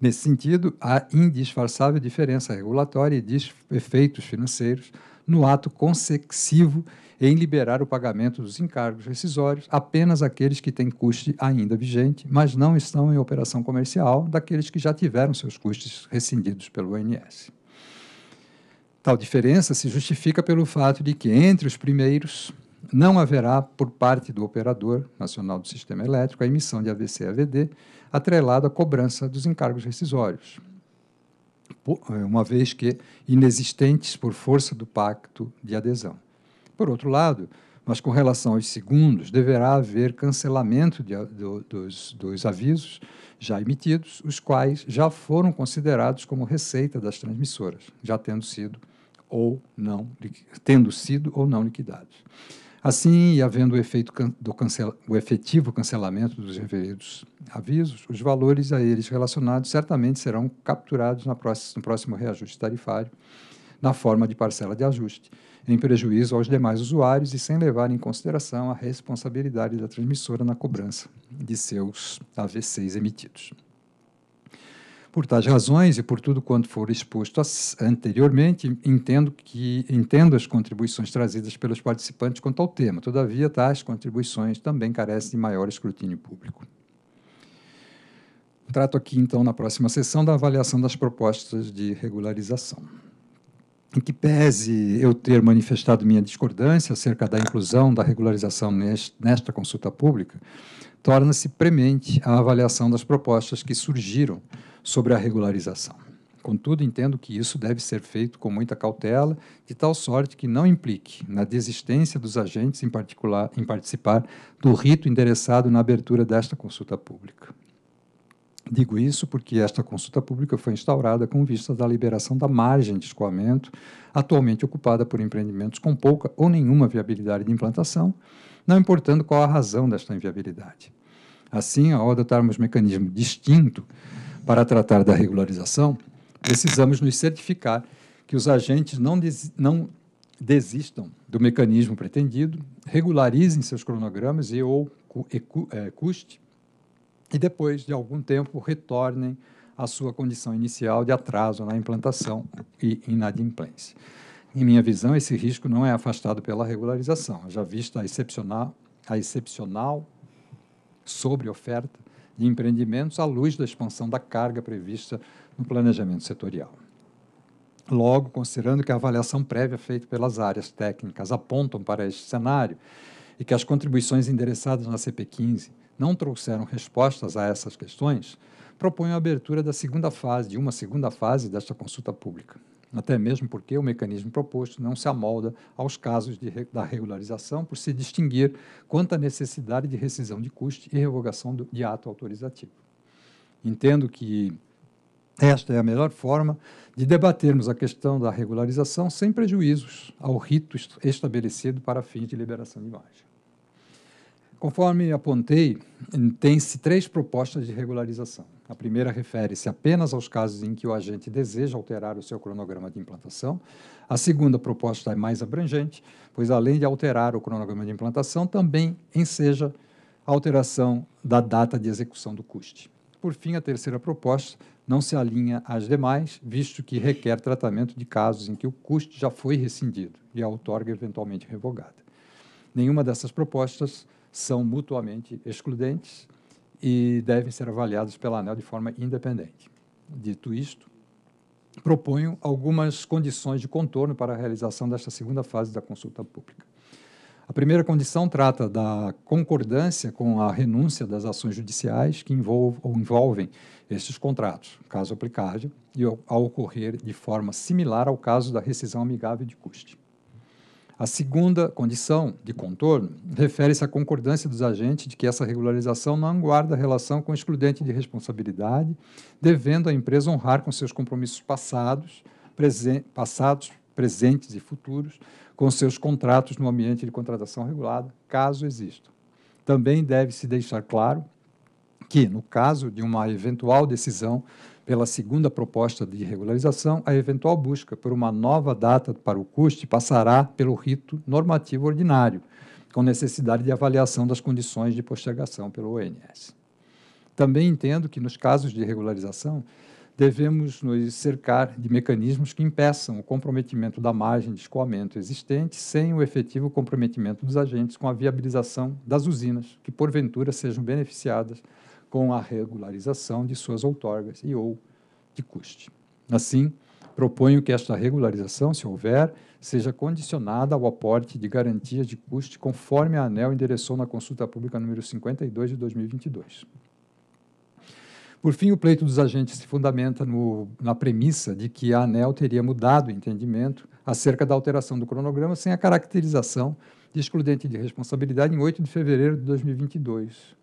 Nesse sentido, há indisfarçável diferença regulatória e de efeitos financeiros no ato consexivo em liberar o pagamento dos encargos rescisórios apenas aqueles que têm custe ainda vigente, mas não estão em operação comercial, daqueles que já tiveram seus custes rescindidos pelo ONS. Tal diferença se justifica pelo fato de que, entre os primeiros, não haverá, por parte do Operador Nacional do Sistema Elétrico, a emissão de AVC-AVD atrelada à cobrança dos encargos rescisórios, eh, uma vez que inexistentes por força do pacto de adesão. Por outro lado, mas com relação aos segundos, deverá haver cancelamento de, do, dos, dos avisos já emitidos, os quais já foram considerados como receita das transmissoras, já tendo sido ou não tendo sido ou não liquidados. Assim, e havendo o efeito do cancel, o efetivo cancelamento dos referidos avisos, os valores a eles relacionados certamente serão capturados no próximo reajuste tarifário na forma de parcela de ajuste em prejuízo aos demais usuários e sem levar em consideração a responsabilidade da transmissora na cobrança de seus AV6 emitidos. Por tais razões e por tudo quanto for exposto anteriormente, entendo que entendo as contribuições trazidas pelos participantes quanto ao tema. Todavia, tais contribuições também carecem de maior escrutínio público. Trato aqui então na próxima sessão da avaliação das propostas de regularização em que pese eu ter manifestado minha discordância acerca da inclusão da regularização nesta consulta pública, torna-se premente a avaliação das propostas que surgiram sobre a regularização. Contudo, entendo que isso deve ser feito com muita cautela, de tal sorte que não implique na desistência dos agentes, em particular, em participar do rito endereçado na abertura desta consulta pública. Digo isso porque esta consulta pública foi instaurada com vista da liberação da margem de escoamento, atualmente ocupada por empreendimentos com pouca ou nenhuma viabilidade de implantação, não importando qual a razão desta inviabilidade. Assim, ao adotarmos mecanismo distinto para tratar da regularização, precisamos nos certificar que os agentes não, des não desistam do mecanismo pretendido, regularizem seus cronogramas e ou cu e cu é, custe e depois de algum tempo retornem à sua condição inicial de atraso na implantação e inadimplência. Em minha visão, esse risco não é afastado pela regularização, já vista a excepcional, a excepcional sobre oferta de empreendimentos à luz da expansão da carga prevista no planejamento setorial. Logo, considerando que a avaliação prévia feita pelas áreas técnicas apontam para este cenário e que as contribuições endereçadas na CP15 não trouxeram respostas a essas questões, proponho a abertura da segunda fase, de uma segunda fase desta consulta pública. Até mesmo porque o mecanismo proposto não se amolda aos casos de, da regularização, por se distinguir quanto à necessidade de rescisão de custo e revogação do, de ato autorizativo. Entendo que esta é a melhor forma de debatermos a questão da regularização sem prejuízos ao rito estabelecido para fins de liberação de imagem. Conforme apontei, tem-se três propostas de regularização. A primeira refere-se apenas aos casos em que o agente deseja alterar o seu cronograma de implantação. A segunda proposta é mais abrangente, pois além de alterar o cronograma de implantação, também enseja a alteração da data de execução do custe. Por fim, a terceira proposta não se alinha às demais, visto que requer tratamento de casos em que o custe já foi rescindido e a outorga eventualmente revogada. Nenhuma dessas propostas são mutuamente excludentes e devem ser avaliados pela ANEL de forma independente. Dito isto, proponho algumas condições de contorno para a realização desta segunda fase da consulta pública. A primeira condição trata da concordância com a renúncia das ações judiciais que envolvem, ou envolvem esses contratos, caso aplicável, e ao ocorrer de forma similar ao caso da rescisão amigável de custe. A segunda condição de contorno refere-se à concordância dos agentes de que essa regularização não guarda relação com o excludente de responsabilidade, devendo a empresa honrar com seus compromissos passados, presen passados presentes e futuros, com seus contratos no ambiente de contratação regulada, caso exista. Também deve-se deixar claro que, no caso de uma eventual decisão pela segunda proposta de regularização, a eventual busca por uma nova data para o custe passará pelo rito normativo ordinário, com necessidade de avaliação das condições de postergação pelo ONS. Também entendo que, nos casos de regularização, devemos nos cercar de mecanismos que impeçam o comprometimento da margem de escoamento existente sem o efetivo comprometimento dos agentes com a viabilização das usinas que, porventura, sejam beneficiadas com a regularização de suas outorgas e ou de custe. Assim, proponho que esta regularização, se houver, seja condicionada ao aporte de garantias de custe conforme a ANEL endereçou na consulta pública número 52 de 2022. Por fim, o pleito dos agentes se fundamenta no, na premissa de que a ANEL teria mudado o entendimento acerca da alteração do cronograma sem a caracterização de excludente de responsabilidade em 8 de fevereiro de 2022,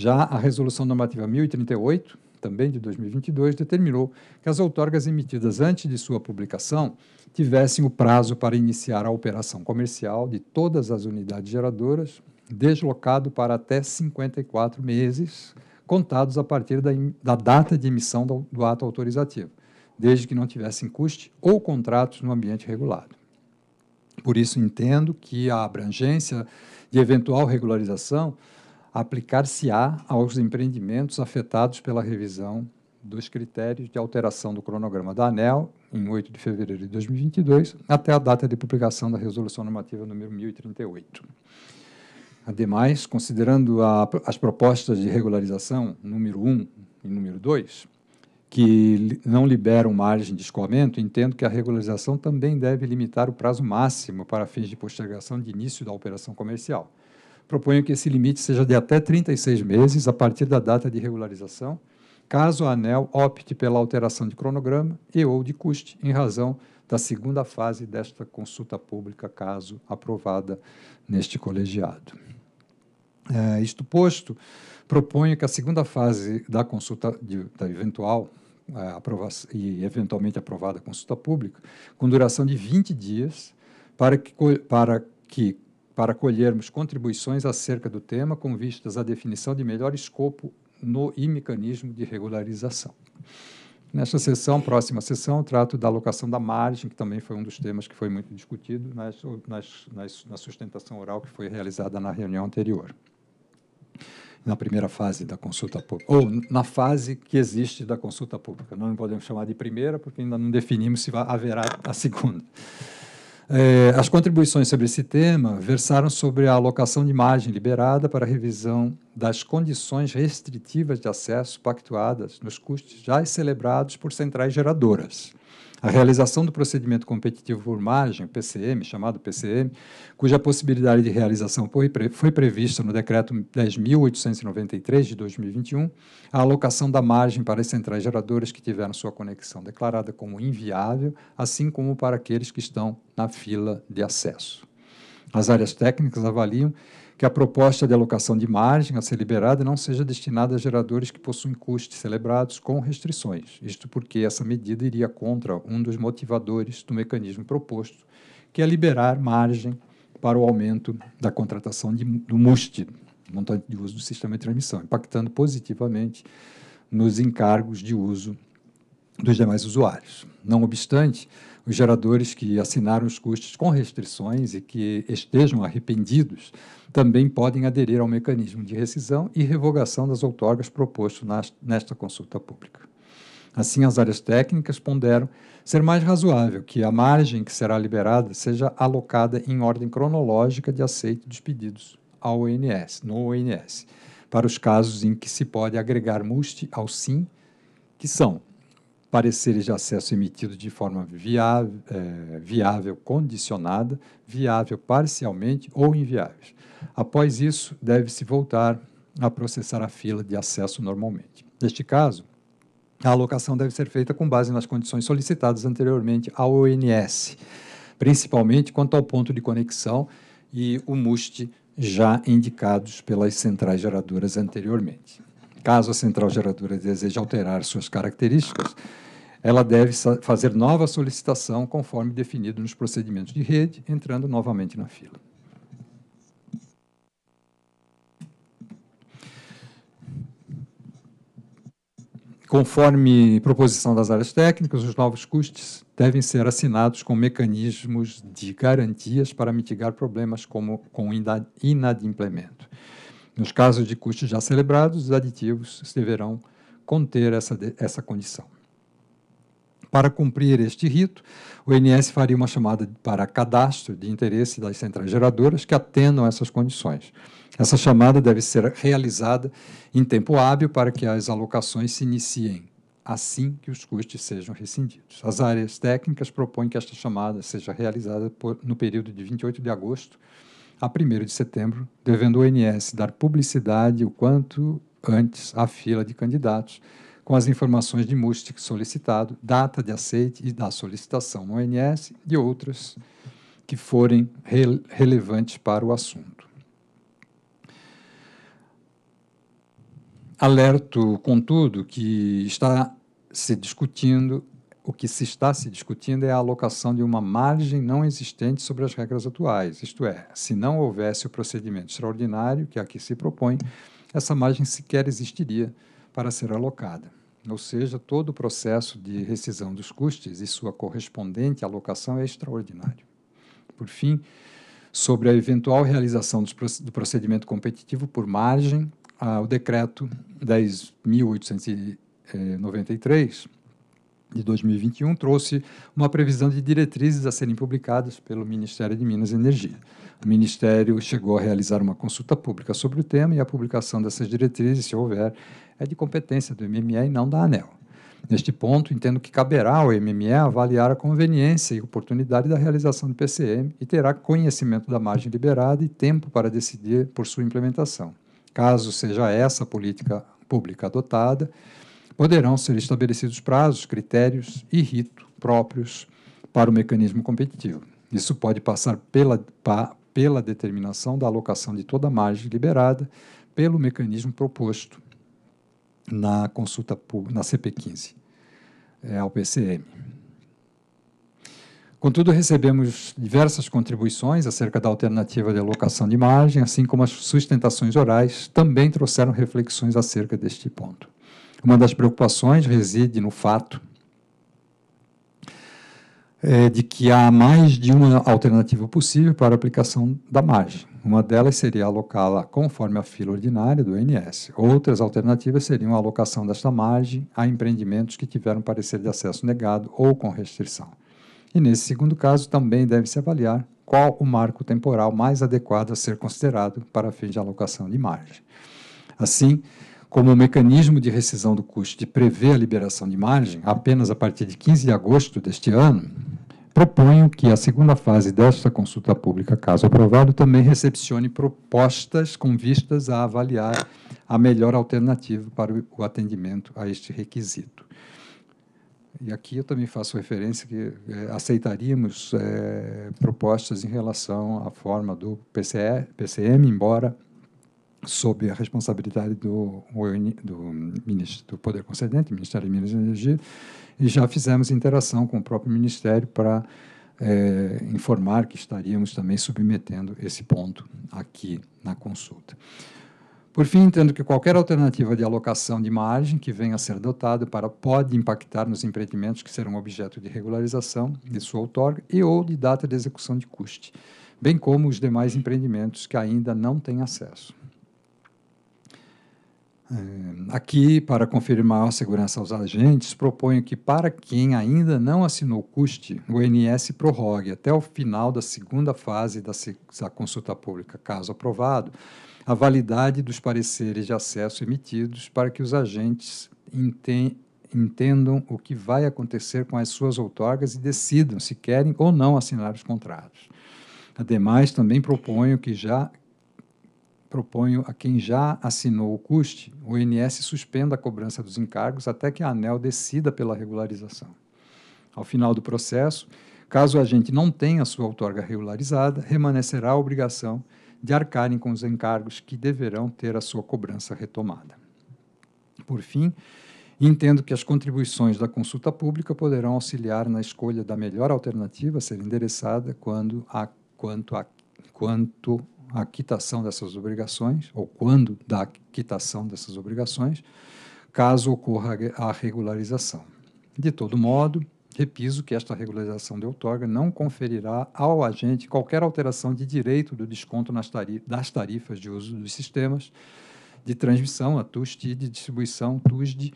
já a Resolução Normativa 1038, também de 2022, determinou que as outorgas emitidas antes de sua publicação tivessem o prazo para iniciar a operação comercial de todas as unidades geradoras, deslocado para até 54 meses, contados a partir da, da data de emissão do, do ato autorizativo, desde que não tivessem custe ou contratos no ambiente regulado. Por isso, entendo que a abrangência de eventual regularização aplicar-se-á aos empreendimentos afetados pela revisão dos critérios de alteração do cronograma da ANEL, em 8 de fevereiro de 2022, até a data de publicação da Resolução Normativa número 1038. Ademais, considerando a, as propostas de regularização número 1 e número 2, que não liberam margem de escoamento, entendo que a regularização também deve limitar o prazo máximo para fins de postergação de início da operação comercial, proponho que esse limite seja de até 36 meses a partir da data de regularização, caso a ANEL opte pela alteração de cronograma e ou de custe, em razão da segunda fase desta consulta pública, caso aprovada neste colegiado. É, isto posto, proponho que a segunda fase da consulta, de, da eventual é, aprovação, e eventualmente aprovada consulta pública, com duração de 20 dias, para que, para que para colhermos contribuições acerca do tema com vistas à definição de melhor escopo no e mecanismo de regularização. Nesta sessão, próxima sessão, trato da alocação da margem, que também foi um dos temas que foi muito discutido nas, nas, nas, na sustentação oral que foi realizada na reunião anterior. Na primeira fase da consulta pública, ou na fase que existe da consulta pública. não podemos chamar de primeira, porque ainda não definimos se haverá a segunda. É, as contribuições sobre esse tema versaram sobre a alocação de margem liberada para a revisão das condições restritivas de acesso pactuadas nos custos já celebrados por centrais geradoras a realização do procedimento competitivo por margem, PCM, chamado PCM, cuja possibilidade de realização foi prevista no Decreto 10.893 de 2021, a alocação da margem para as centrais geradoras que tiveram sua conexão declarada como inviável, assim como para aqueles que estão na fila de acesso. As áreas técnicas avaliam que a proposta de alocação de margem a ser liberada não seja destinada a geradores que possuem custos celebrados com restrições, isto porque essa medida iria contra um dos motivadores do mecanismo proposto, que é liberar margem para o aumento da contratação de, do MUST, montante de uso do sistema de transmissão, impactando positivamente nos encargos de uso dos demais usuários. Não obstante, os geradores que assinaram os custos com restrições e que estejam arrependidos também podem aderir ao mecanismo de rescisão e revogação das outorgas proposto nesta consulta pública. Assim, as áreas técnicas ponderam ser mais razoável que a margem que será liberada seja alocada em ordem cronológica de aceite dos pedidos ao ONS, no ONS, para os casos em que se pode agregar MUST ao SIM, que são pareceres de acesso emitidos de forma viável, é, viável, condicionada, viável parcialmente ou inviáveis. Após isso, deve-se voltar a processar a fila de acesso normalmente. Neste caso, a alocação deve ser feita com base nas condições solicitadas anteriormente ao ONS, principalmente quanto ao ponto de conexão e o MUST já indicados pelas centrais geradoras anteriormente. Caso a central geradora deseje alterar suas características, ela deve fazer nova solicitação conforme definido nos procedimentos de rede, entrando novamente na fila. Conforme proposição das áreas técnicas, os novos custos devem ser assinados com mecanismos de garantias para mitigar problemas como com inadimplemento. Nos casos de custos já celebrados, os aditivos deverão conter essa, essa condição. Para cumprir este rito, o INS faria uma chamada para cadastro de interesse das centrais geradoras que atendam essas condições. Essa chamada deve ser realizada em tempo hábil para que as alocações se iniciem assim que os custos sejam rescindidos. As áreas técnicas propõem que esta chamada seja realizada por, no período de 28 de agosto a 1 de setembro, devendo o ONS dar publicidade o quanto antes à fila de candidatos, com as informações de MUSTIC solicitado, data de aceite e da solicitação no ONS e outras que forem re relevantes para o assunto. Alerto, contudo, que está se discutindo o que se está se discutindo é a alocação de uma margem não existente sobre as regras atuais, isto é, se não houvesse o procedimento extraordinário que aqui se propõe, essa margem sequer existiria para ser alocada. Ou seja, todo o processo de rescisão dos custos e sua correspondente alocação é extraordinário. Por fim, sobre a eventual realização do procedimento competitivo por margem, ah, o decreto 10.893 de 2021 trouxe uma previsão de diretrizes a serem publicadas pelo Ministério de Minas e Energia. O Ministério chegou a realizar uma consulta pública sobre o tema e a publicação dessas diretrizes, se houver, é de competência do MME e não da ANEL. Neste ponto, entendo que caberá ao MME avaliar a conveniência e oportunidade da realização do PCM e terá conhecimento da margem liberada e tempo para decidir por sua implementação. Caso seja essa a política pública adotada, poderão ser estabelecidos prazos, critérios e rito próprios para o mecanismo competitivo. Isso pode passar pela, pa, pela determinação da alocação de toda a margem liberada pelo mecanismo proposto na consulta na CP15 é, ao PCM. Contudo, recebemos diversas contribuições acerca da alternativa de alocação de margem, assim como as sustentações orais também trouxeram reflexões acerca deste ponto. Uma das preocupações reside no fato é, de que há mais de uma alternativa possível para a aplicação da margem. Uma delas seria alocá-la conforme a fila ordinária do INS. Outras alternativas seriam a alocação desta margem a empreendimentos que tiveram parecer de acesso negado ou com restrição. E nesse segundo caso, também deve-se avaliar qual o marco temporal mais adequado a ser considerado para fins de alocação de margem. Assim, como um mecanismo de rescisão do custo de prever a liberação de margem apenas a partir de 15 de agosto deste ano, proponho que a segunda fase desta consulta pública, caso aprovado, também recepcione propostas com vistas a avaliar a melhor alternativa para o atendimento a este requisito. E aqui eu também faço referência que é, aceitaríamos é, propostas em relação à forma do PCE, PCM, embora sob a responsabilidade do, do, ministro, do Poder Concedente, Ministério de Minas e Energia, e já fizemos interação com o próprio Ministério para é, informar que estaríamos também submetendo esse ponto aqui na consulta. Por fim, entendo que qualquer alternativa de alocação de margem que venha a ser dotada para pode impactar nos empreendimentos que serão objeto de regularização de sua outorga e ou de data de execução de custe, bem como os demais empreendimentos que ainda não têm acesso. É, aqui, para confirmar a segurança aos agentes, proponho que para quem ainda não assinou o CUST, o INS prorrogue até o final da segunda fase da consulta pública, caso aprovado, a validade dos pareceres de acesso emitidos para que os agentes entendam o que vai acontecer com as suas outorgas e decidam se querem ou não assinar os contratos. Ademais, também proponho que já proponho a quem já assinou o CUST, o INS suspenda a cobrança dos encargos até que a ANEL decida pela regularização. Ao final do processo, caso a gente não tenha sua outorga regularizada, permanecerá a obrigação de arcarem com os encargos que deverão ter a sua cobrança retomada. Por fim, entendo que as contribuições da consulta pública poderão auxiliar na escolha da melhor alternativa a ser endereçada quando a, quanto a quanto a quitação dessas obrigações, ou quando da quitação dessas obrigações, caso ocorra a regularização. De todo modo, repiso que esta regularização de outorga não conferirá ao agente qualquer alteração de direito do desconto tarif das tarifas de uso dos sistemas de transmissão, a e de distribuição, TUSD,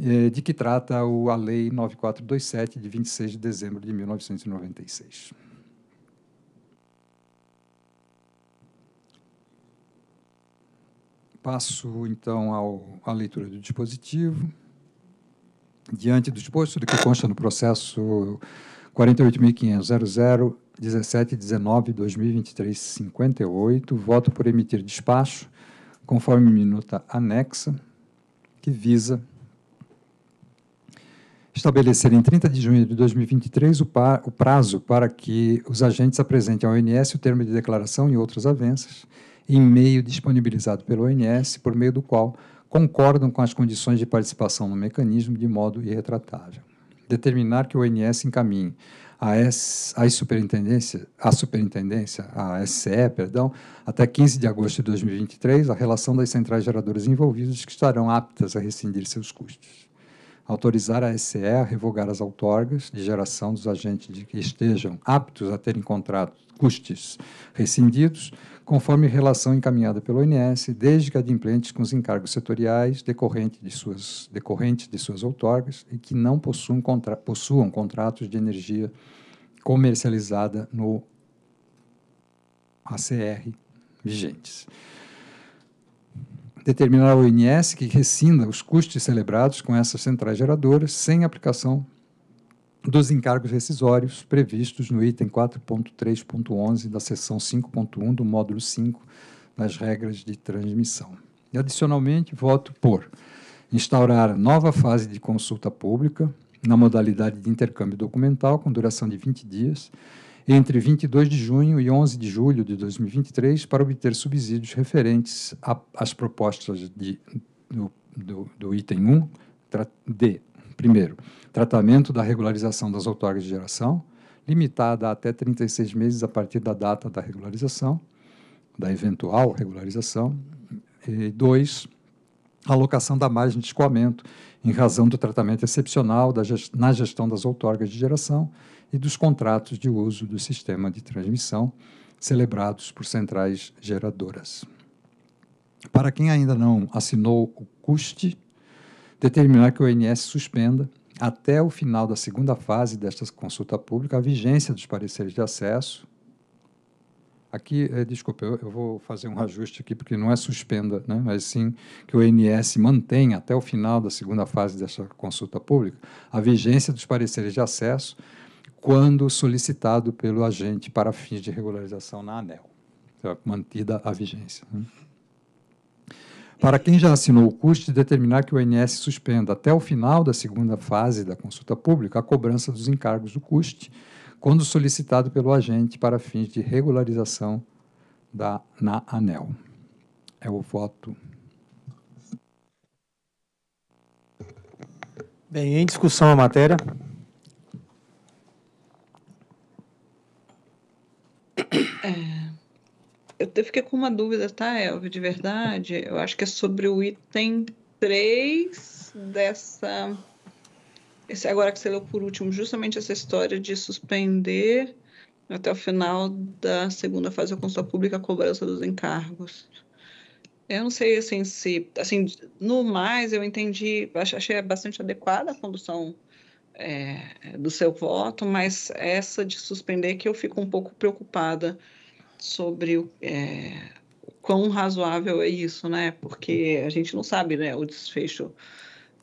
eh, de que trata o, a Lei 9427, de 26 de dezembro de 1996. Passo, então, ao, à leitura do dispositivo. Diante do disposto do que consta no processo 48.500.001719-2023-58, voto por emitir despacho, conforme minuta anexa, que visa estabelecer em 30 de junho de 2023 o, par, o prazo para que os agentes apresentem ao ONS o termo de declaração e outras avanças, em meio disponibilizado pelo ONS, por meio do qual concordam com as condições de participação no mecanismo de modo irretratável. Determinar que o ONS encaminhe às superintendência, à superintendência, à SCE, perdão, até 15 de agosto de 2023, a relação das centrais geradoras envolvidas que estarão aptas a rescindir seus custos autorizar a SE a revogar as outorgas de geração dos agentes de que estejam aptos a terem contrato custes rescindidos, conforme relação encaminhada pelo ONS, desde que adimplentes com os encargos setoriais decorrentes de suas, decorrente de suas outorgas e que não possuam, contra, possuam contratos de energia comercializada no ACR vigentes determinar ao INS que rescinda os custos celebrados com essas centrais geradoras sem aplicação dos encargos rescisórios previstos no item 4.3.11 da seção 5.1 do módulo 5 das regras de transmissão. E, adicionalmente, voto por instaurar nova fase de consulta pública na modalidade de intercâmbio documental com duração de 20 dias entre 22 de junho e 11 de julho de 2023 para obter subsídios referentes às propostas de, do, do, do, item 1 de, primeiro, tratamento da regularização das outorgas de geração, limitada a até 36 meses a partir da data da regularização, da eventual regularização, e dois, alocação da margem de escoamento, em razão do tratamento excepcional gest na gestão das outorgas de geração e dos contratos de uso do sistema de transmissão celebrados por centrais geradoras. Para quem ainda não assinou o custe, determinar que o INS suspenda, até o final da segunda fase desta consulta pública, a vigência dos pareceres de acesso Aqui, é, desculpa, eu, eu, vou fazer um ajuste aqui, porque não é suspenda, né, mas sim que o INS mantenha até o final da segunda fase dessa consulta pública a vigência dos pareceres de acesso quando solicitado pelo agente para fins de regularização na ANEL. Então, é mantida a vigência. Né? Para quem já assinou o custo de determinar que o INS suspenda até o final da segunda fase da consulta pública a cobrança dos encargos do custo quando solicitado pelo agente para fins de regularização da, na ANEL. É o voto. Bem, em discussão a matéria. É, eu até fiquei com uma dúvida, tá, Elvio, de verdade. Eu acho que é sobre o item 3 dessa esse agora que você leu por último, justamente essa história de suspender até o final da segunda fase da consulta pública a cobrança dos encargos. Eu não sei assim se, assim, no mais eu entendi, achei bastante adequada a condução é, do seu voto, mas essa de suspender que eu fico um pouco preocupada sobre o é, quão razoável é isso, né? Porque a gente não sabe, né, o desfecho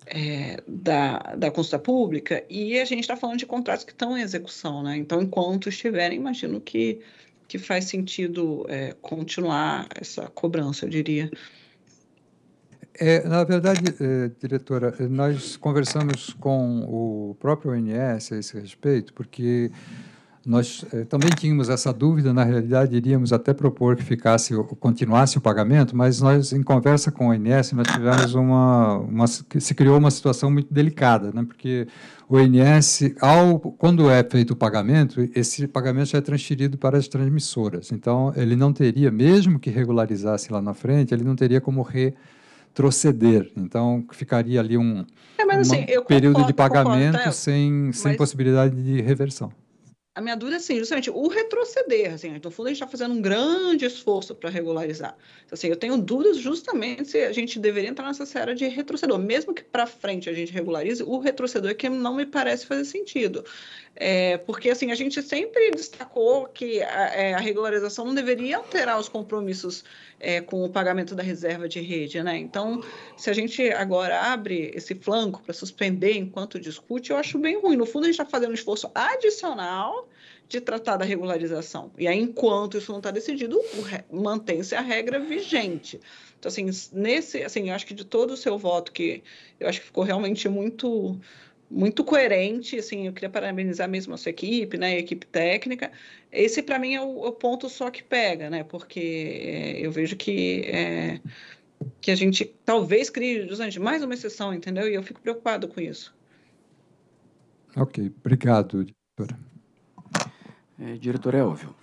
é, da, da consulta pública, e a gente está falando de contratos que estão em execução, né? Então, enquanto estiverem, imagino que, que faz sentido é, continuar essa cobrança, eu diria. É, na verdade, é, diretora, nós conversamos com o próprio ONS a esse respeito, porque nós eh, também tínhamos essa dúvida, na realidade iríamos até propor que ficasse, continuasse o pagamento, mas nós em conversa com o Inss nós tivemos uma, uma se criou uma situação muito delicada, né? Porque o Inss ao, quando é feito o pagamento, esse pagamento já é transferido para as transmissoras. Então ele não teria, mesmo que regularizasse lá na frente, ele não teria como re retroceder. Então, ficaria ali um, é, assim, um período concordo, de pagamento concordo, né? sem, sem mas... possibilidade de reversão a minha dúvida é assim, justamente o retroceder, assim, no fundo a gente está fazendo um grande esforço para regularizar. Então, assim, eu tenho dúvidas justamente se a gente deveria entrar nessa série de retrocedor, mesmo que para frente a gente regularize, o retrocedor é que não me parece fazer sentido. É, porque assim a gente sempre destacou que a, é, a regularização não deveria alterar os compromissos é, com o pagamento da reserva de rede, né? Então, se a gente agora abre esse flanco para suspender enquanto discute, eu acho bem ruim. No fundo, a gente está fazendo um esforço adicional de tratar da regularização. E aí, enquanto isso não está decidido, mantém-se a regra vigente. Então, assim, nesse, assim, eu acho que de todo o seu voto, que eu acho que ficou realmente muito muito coerente, assim, eu queria parabenizar mesmo a sua equipe, né, a equipe técnica. Esse, para mim, é o, é o, ponto só que pega, né, porque é, eu vejo que, é, que a gente talvez crie, justamente, mais uma exceção, entendeu? E eu fico preocupado com isso. Ok, obrigado, diretora. É, diretor Elvio,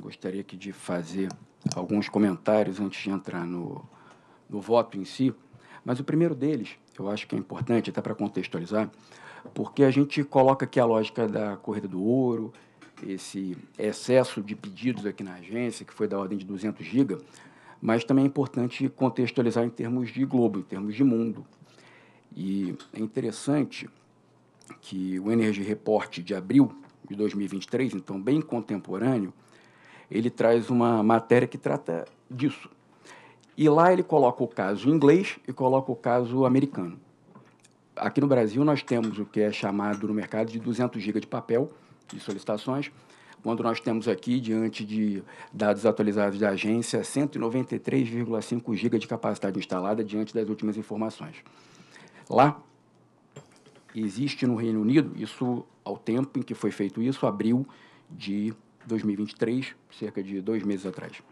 gostaria aqui de fazer alguns comentários antes de entrar no, no voto em si, mas o primeiro deles eu acho que é importante, até para contextualizar, porque a gente coloca aqui a lógica da corrida do ouro, esse excesso de pedidos aqui na agência, que foi da ordem de 200 giga, mas também é importante contextualizar em termos de globo, em termos de mundo. E é interessante que o Energy Report de abril de 2023, então bem contemporâneo, ele traz uma matéria que trata disso, e lá ele coloca o caso inglês e coloca o caso americano. Aqui no Brasil nós temos o que é chamado no mercado de 200 GB de papel de solicitações, quando nós temos aqui, diante de dados atualizados da agência, 193,5 GB de capacidade instalada diante das últimas informações. Lá, existe no Reino Unido, isso ao tempo em que foi feito isso, abril de 2023, cerca de dois meses atrás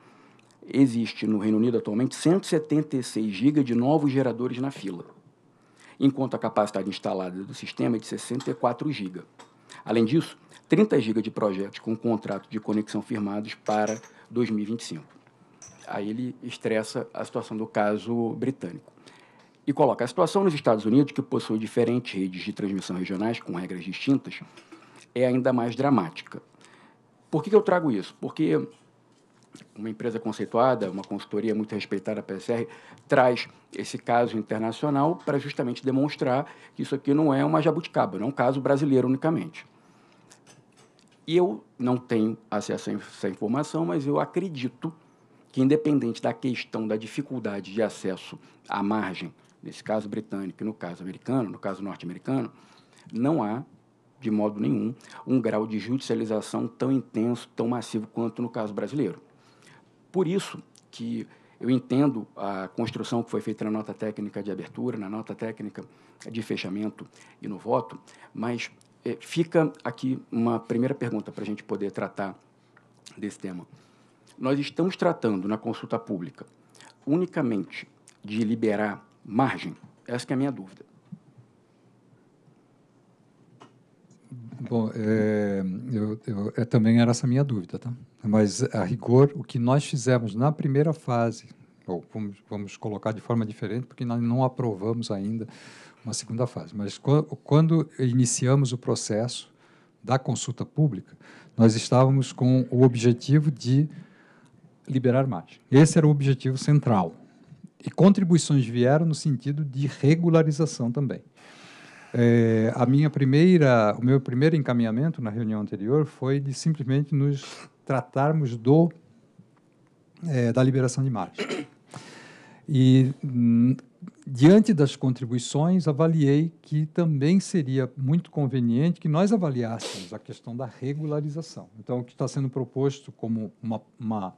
existe no Reino Unido atualmente 176 GB de novos geradores na fila, enquanto a capacidade instalada do sistema é de 64 GB. Além disso, 30 GB de projetos com contrato de conexão firmados para 2025. Aí ele estressa a situação do caso britânico. E coloca a situação nos Estados Unidos, que possui diferentes redes de transmissão regionais com regras distintas, é ainda mais dramática. Por que, que eu trago isso? Porque uma empresa conceituada, uma consultoria muito respeitada, a PSR, traz esse caso internacional para justamente demonstrar que isso aqui não é uma jabuticaba, não é um caso brasileiro unicamente. E eu não tenho acesso a essa informação, mas eu acredito que, independente da questão da dificuldade de acesso à margem, nesse caso britânico e no caso americano, no caso norte-americano, não há de modo nenhum, um grau de judicialização tão intenso, tão massivo quanto no caso brasileiro. Por isso que eu entendo a construção que foi feita na nota técnica de abertura, na nota técnica de fechamento e no voto, mas é, fica aqui uma primeira pergunta para a gente poder tratar desse tema. Nós estamos tratando na consulta pública unicamente de liberar margem? Essa é a minha dúvida. Bom, é, eu, eu, é, também era essa minha dúvida, tá? Mas a rigor, o que nós fizemos na primeira fase, ou vamos, vamos colocar de forma diferente, porque nós não aprovamos ainda uma segunda fase, mas quando, quando iniciamos o processo da consulta pública, nós estávamos com o objetivo de liberar margem. Esse era o objetivo central. E contribuições vieram no sentido de regularização também. É, a minha primeira, o meu primeiro encaminhamento na reunião anterior foi de simplesmente nos tratarmos do é, da liberação de margem. E hum, diante das contribuições, avaliei que também seria muito conveniente que nós avaliássemos a questão da regularização. Então, o que está sendo proposto como uma, uma,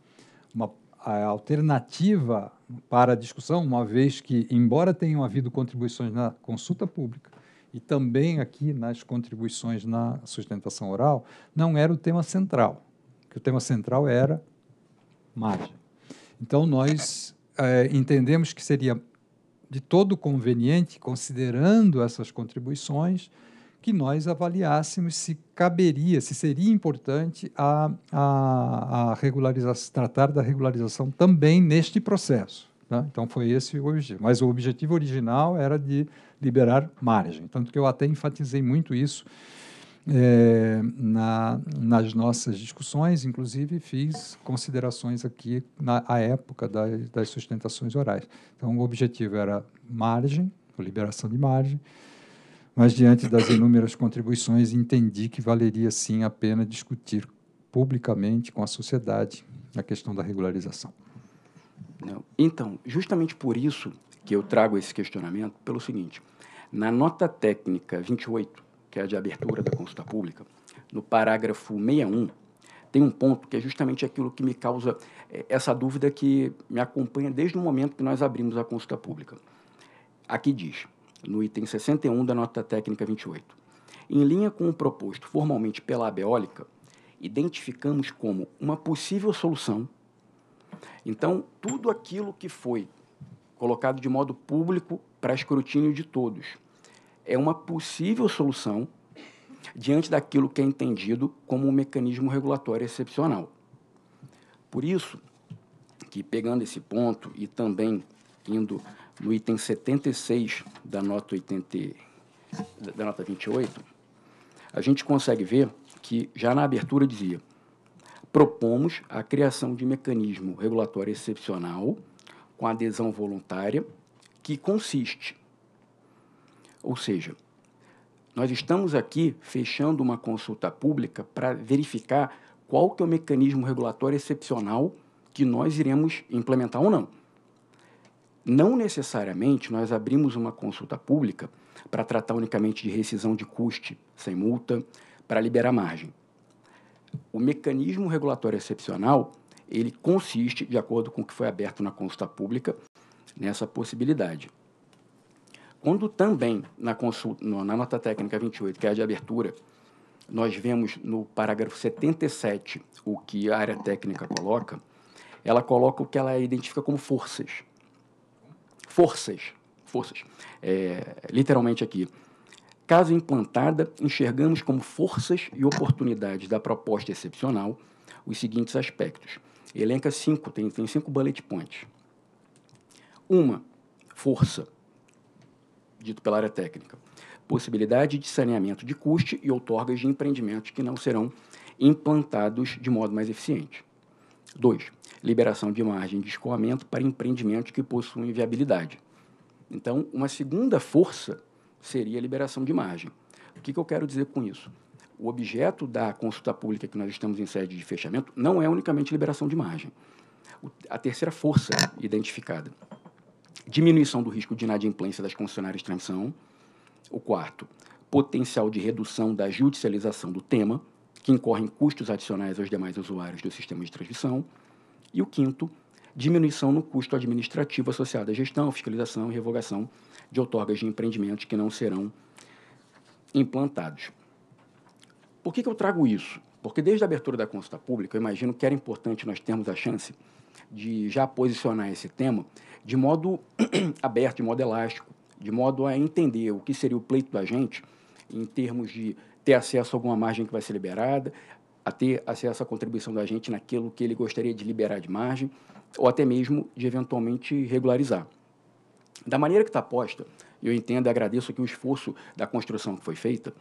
uma alternativa para a discussão, uma vez que, embora tenham havido contribuições na consulta pública, e também aqui nas contribuições na sustentação oral, não era o tema central, que o tema central era margem. Então, nós é, entendemos que seria de todo conveniente, considerando essas contribuições, que nós avaliássemos se caberia, se seria importante a, a, a regularização, tratar da regularização também neste processo. Né? Então, foi esse o objetivo. Mas o objetivo original era de liberar margem. Tanto que eu até enfatizei muito isso é, na, nas nossas discussões, inclusive fiz considerações aqui na época das, das, sustentações orais. Então, o objetivo era margem, liberação de margem, mas diante das inúmeras contribuições, entendi que valeria sim a pena discutir publicamente com a sociedade a questão da regularização. Então, justamente por isso que eu trago esse questionamento, pelo seguinte: na nota técnica 28, que é a de abertura da consulta pública, no parágrafo 61, tem um ponto que é justamente aquilo que me causa é, essa dúvida que me acompanha desde o momento que nós abrimos a consulta pública. Aqui diz, no item 61 da nota técnica 28, em linha com o proposto formalmente pela Abeólica, identificamos como uma possível solução então, tudo aquilo que foi colocado de modo público para escrutínio de todos é uma possível solução diante daquilo que é entendido como um mecanismo regulatório excepcional. Por isso, que pegando esse ponto e também indo no item 76 da nota 80 da nota 28, a gente consegue ver que já na abertura dizia propomos a criação de mecanismo regulatório excepcional com adesão voluntária, que consiste, ou seja, nós estamos aqui fechando uma consulta pública para verificar qual que é o mecanismo regulatório excepcional que nós iremos implementar ou não. Não necessariamente nós abrimos uma consulta pública para tratar unicamente de rescisão de custe sem multa, para liberar margem o mecanismo regulatório excepcional ele consiste, de acordo com o que foi aberto na consulta pública, nessa possibilidade. Quando também na, consulta, na nota técnica 28, que é a de abertura, nós vemos no parágrafo 77 o que a área técnica coloca, ela coloca o que ela identifica como forças. Forças. Forças. É, literalmente aqui, Caso implantada, enxergamos como forças e oportunidades da proposta excepcional os seguintes aspectos. Elenca cinco, tem, tem cinco bullet points. Uma, força, dito pela área técnica. Possibilidade de saneamento de custe e outorgas de empreendimentos que não serão implantados de modo mais eficiente. 2. Liberação de margem de escoamento para empreendimentos que possuem viabilidade. Então, uma segunda força seria a liberação de margem. O que, que eu quero dizer com isso? O objeto da consulta pública que nós estamos em sede de fechamento não é unicamente liberação de margem. A terceira força identificada, diminuição do risco de inadimplência das concessionárias de transmissão. O quarto, potencial de redução da judicialização do tema, que incorre em custos adicionais aos demais usuários do sistema de transmissão. E o quinto, diminuição no custo administrativo associado à gestão, fiscalização e revogação de outorgas de empreendimentos que não serão implantados. Por que, que eu trago isso? Porque desde a abertura da consulta pública, eu imagino que era importante nós termos a chance de já posicionar esse tema de modo aberto, de modo elástico, de modo a entender o que seria o pleito da gente em termos de ter acesso a alguma margem que vai ser liberada, a ter acesso à contribuição da gente naquilo que ele gostaria de liberar de margem, ou até mesmo de eventualmente regularizar. Da maneira que está posta, eu entendo e agradeço aqui o esforço da construção que foi feita,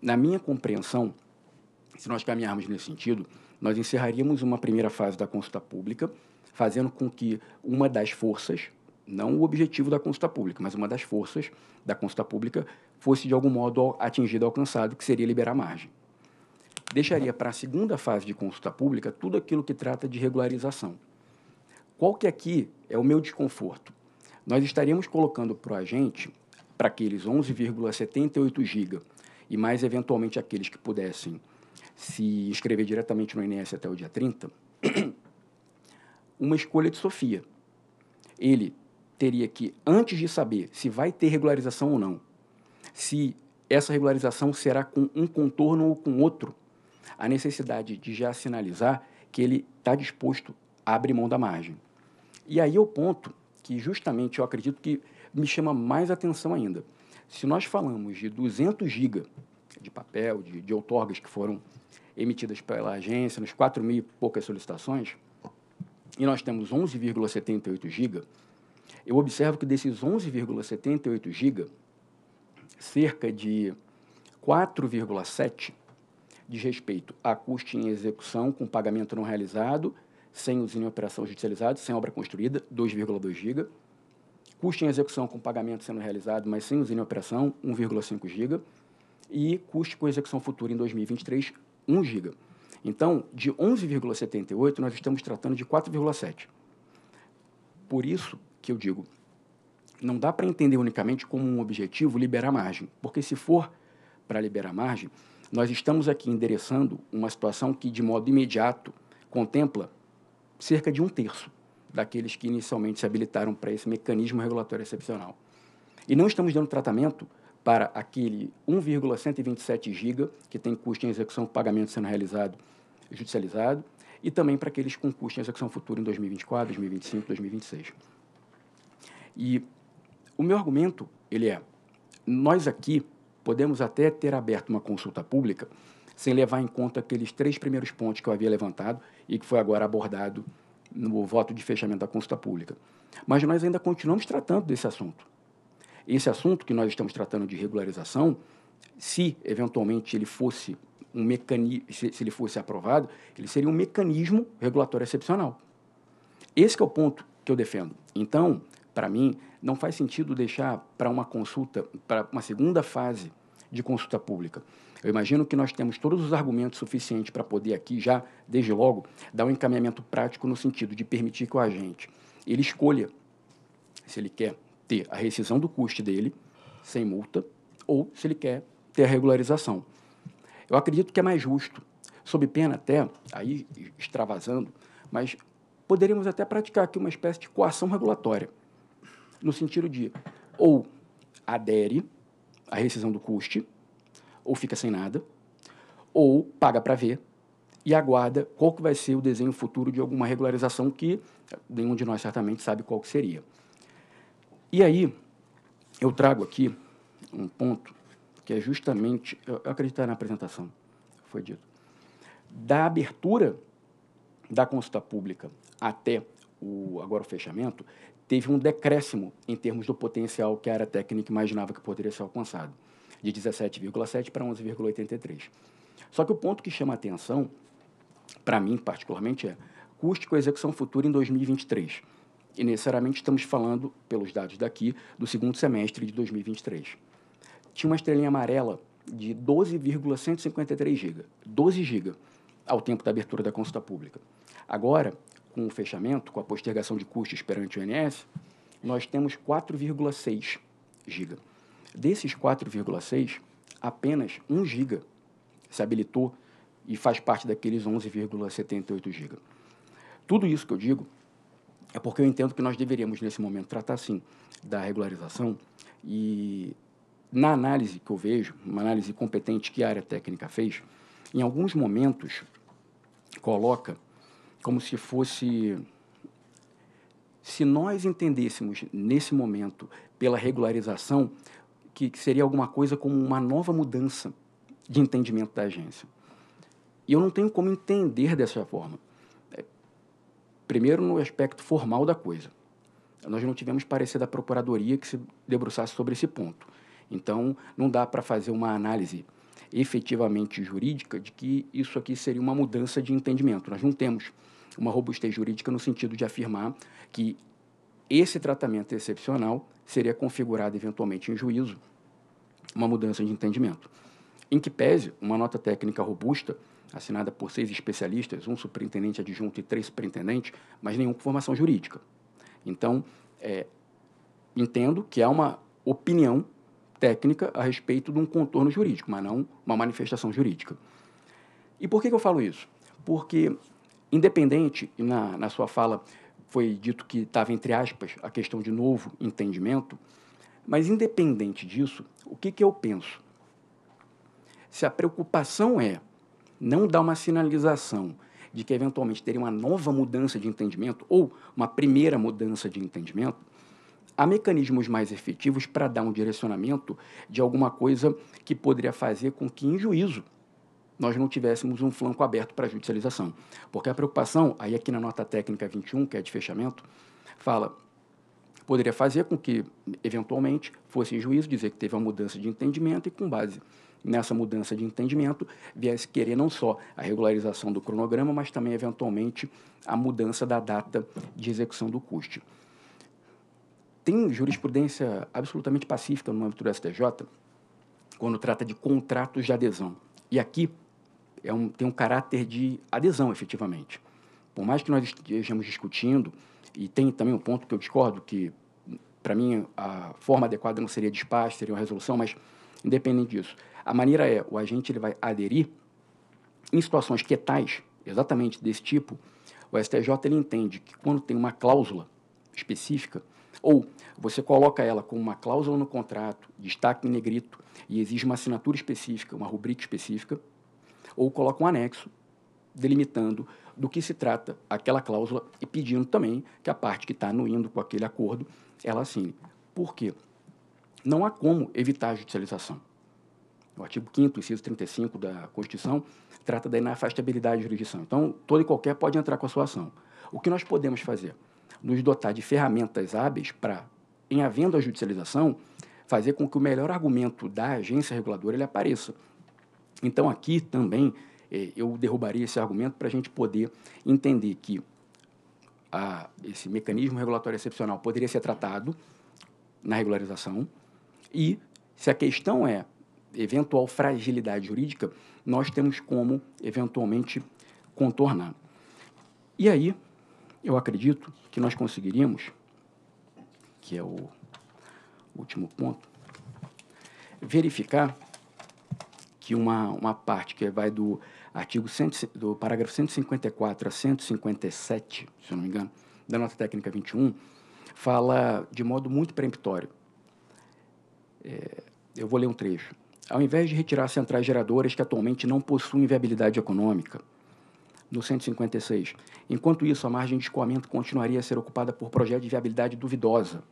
na minha compreensão, se nós caminharmos nesse sentido, nós encerraríamos uma primeira fase da consulta pública, fazendo com que uma das forças, não o objetivo da consulta pública, mas uma das forças da consulta pública fosse de algum modo atingida, alcançado, que seria liberar margem. Deixaria para a segunda fase de consulta pública tudo aquilo que trata de regularização. Qual que aqui é o meu desconforto? Nós estaríamos colocando para a gente, para aqueles 11,78 GB e mais eventualmente aqueles que pudessem se inscrever diretamente no INSS até o dia 30, uma escolha de Sofia. Ele teria que, antes de saber se vai ter regularização ou não, se essa regularização será com um contorno ou com outro, a necessidade de já sinalizar que ele está disposto a abrir mão da margem. E aí é o ponto que justamente eu acredito que me chama mais atenção ainda. Se nós falamos de 200 gigas de papel, de, de outorgas que foram emitidas pela agência, nos 4 mil e poucas solicitações, e nós temos 11,78 GB, eu observo que desses 11,78 GB, cerca de 4,7 diz respeito a custo em execução com pagamento não realizado sem usina em operação judicializada, sem obra construída, 2,2 GB. Custo em execução com pagamento sendo realizado, mas sem usina em operação, 1,5 GB. E custo com execução futura em 2023, 1 GB. Então, de 11,78, nós estamos tratando de 4,7. Por isso que eu digo, não dá para entender unicamente como um objetivo liberar margem, porque se for para liberar margem, nós estamos aqui endereçando uma situação que, de modo imediato, contempla cerca de um terço daqueles que inicialmente se habilitaram para esse mecanismo regulatório excepcional. E não estamos dando tratamento para aquele 1,127 giga que tem custo em execução pagamento sendo realizado judicializado e também para aqueles com custo em execução futura em 2024, 2025, 2026. E o meu argumento, ele é, nós aqui podemos até ter aberto uma consulta pública sem levar em conta aqueles três primeiros pontos que eu havia levantado e que foi agora abordado no voto de fechamento da consulta pública. Mas nós ainda continuamos tratando desse assunto. Esse assunto que nós estamos tratando de regularização, se eventualmente ele fosse um mecanismo, se, se ele fosse aprovado, ele seria um mecanismo regulatório excepcional. Esse é o ponto que eu defendo. Então, para mim, não faz sentido deixar para uma consulta, para uma segunda fase de consulta pública. Eu imagino que nós temos todos os argumentos suficientes para poder aqui já, desde logo, dar um encaminhamento prático no sentido de permitir que o agente ele escolha se ele quer ter a rescisão do custo dele sem multa ou se ele quer ter a regularização. Eu acredito que é mais justo, sob pena até aí extravasando, mas poderíamos até praticar aqui uma espécie de coação regulatória no sentido de ou adere a rescisão do custe, ou fica sem nada, ou paga para ver e aguarda qual que vai ser o desenho futuro de alguma regularização que nenhum de nós certamente sabe qual que seria. E aí eu trago aqui um ponto que é justamente, eu acredito tá na apresentação, foi dito, da abertura da consulta pública até o agora o fechamento, teve um decréscimo em termos do potencial que a área técnica imaginava que poderia ser alcançado, de 17,7 para 11,83. Só que o ponto que chama a atenção, para mim particularmente, é custo com a execução futura em 2023. E necessariamente estamos falando, pelos dados daqui, do segundo semestre de 2023. Tinha uma estrelinha amarela de 12,153 GB, 12 GB, ao tempo da abertura da consulta pública. Agora, com o fechamento, com a postergação de custos perante o INS, nós temos 4,6 giga. Desses 4,6, apenas 1 giga se habilitou e faz parte daqueles 11,78 giga. Tudo isso que eu digo é porque eu entendo que nós deveríamos, nesse momento, tratar, sim, da regularização e, na análise que eu vejo, uma análise competente que a área técnica fez, em alguns momentos coloca como se fosse. Se nós entendêssemos nesse momento pela regularização, que, seria alguma coisa como uma nova mudança de entendimento da agência. E eu não tenho como entender dessa forma. É, primeiro, no aspecto formal da coisa. Nós não tivemos parecer da Procuradoria que se debruçasse sobre esse ponto. Então, não dá para fazer uma análise efetivamente jurídica de que isso aqui seria uma mudança de entendimento. Nós não temos uma robustez jurídica no sentido de afirmar que esse tratamento excepcional seria configurado eventualmente em juízo uma mudança de entendimento. Em que pese uma nota técnica robusta, assinada por seis especialistas, um superintendente adjunto e três superintendentes, mas nenhum com formação jurídica. Então, é, entendo que há uma opinião técnica a respeito de um contorno jurídico, mas não uma manifestação jurídica. E por que, que eu falo isso? Porque Independente, na, na sua fala foi dito que estava, entre aspas, a questão de novo entendimento, mas independente disso, o que, que eu penso? Se a preocupação é não dar uma sinalização de que eventualmente teria uma nova mudança de entendimento ou uma primeira mudança de entendimento, há mecanismos mais efetivos para dar um direcionamento de alguma coisa que poderia fazer com que, em juízo, nós não tivéssemos um flanco aberto para judicialização. Porque a preocupação, aí aqui na nota técnica 21, que é de fechamento, fala poderia fazer com que, eventualmente, fosse em juízo dizer que teve uma mudança de entendimento e, com base nessa mudança de entendimento, viesse querer não só a regularização do cronograma, mas também, eventualmente, a mudança da data de execução do custe. Tem jurisprudência absolutamente pacífica no âmbito do STJ quando trata de contratos de adesão. E aqui é um, tem um caráter de adesão, efetivamente. Por mais que nós estejamos discutindo, e tem também um ponto que eu discordo, que para mim a forma adequada não seria despacho, seria uma resolução, mas independente disso. A maneira é, o agente ele vai aderir em situações que é tais, exatamente desse tipo, o STJ ele entende que quando tem uma cláusula específica, ou você coloca ela como uma cláusula no contrato, destaque em negrito, e exige uma assinatura específica, uma rubrica específica, ou coloca um anexo delimitando do que se trata aquela cláusula e pedindo também que a parte que está anuindo com aquele acordo ela assine. Por quê? Não há como evitar a judicialização. O artigo 5 inciso 35 da Constituição trata da inafastabilidade de jurisdição. Então, todo e qualquer pode entrar com a sua ação. O que nós podemos fazer? Nos dotar de ferramentas hábeis para, em havendo a judicialização, fazer com que o melhor argumento da agência reguladora ele apareça. Então, aqui também é, eu derrubaria esse argumento para a gente poder entender que a, esse mecanismo regulatório excepcional poderia ser tratado na regularização e, se a questão é eventual fragilidade jurídica, nós temos como eventualmente contornar. E aí, eu acredito que nós conseguiríamos, que é o último ponto, verificar que uma, uma parte que vai do artigo 100, do parágrafo 154 a 157, se eu não me engano, da nota técnica 21, fala de modo muito peremptório. É, eu vou ler um trecho. Ao invés de retirar centrais geradoras que atualmente não possuem viabilidade econômica, no 156, enquanto isso, a margem de escoamento continuaria a ser ocupada por projetos de viabilidade duvidosa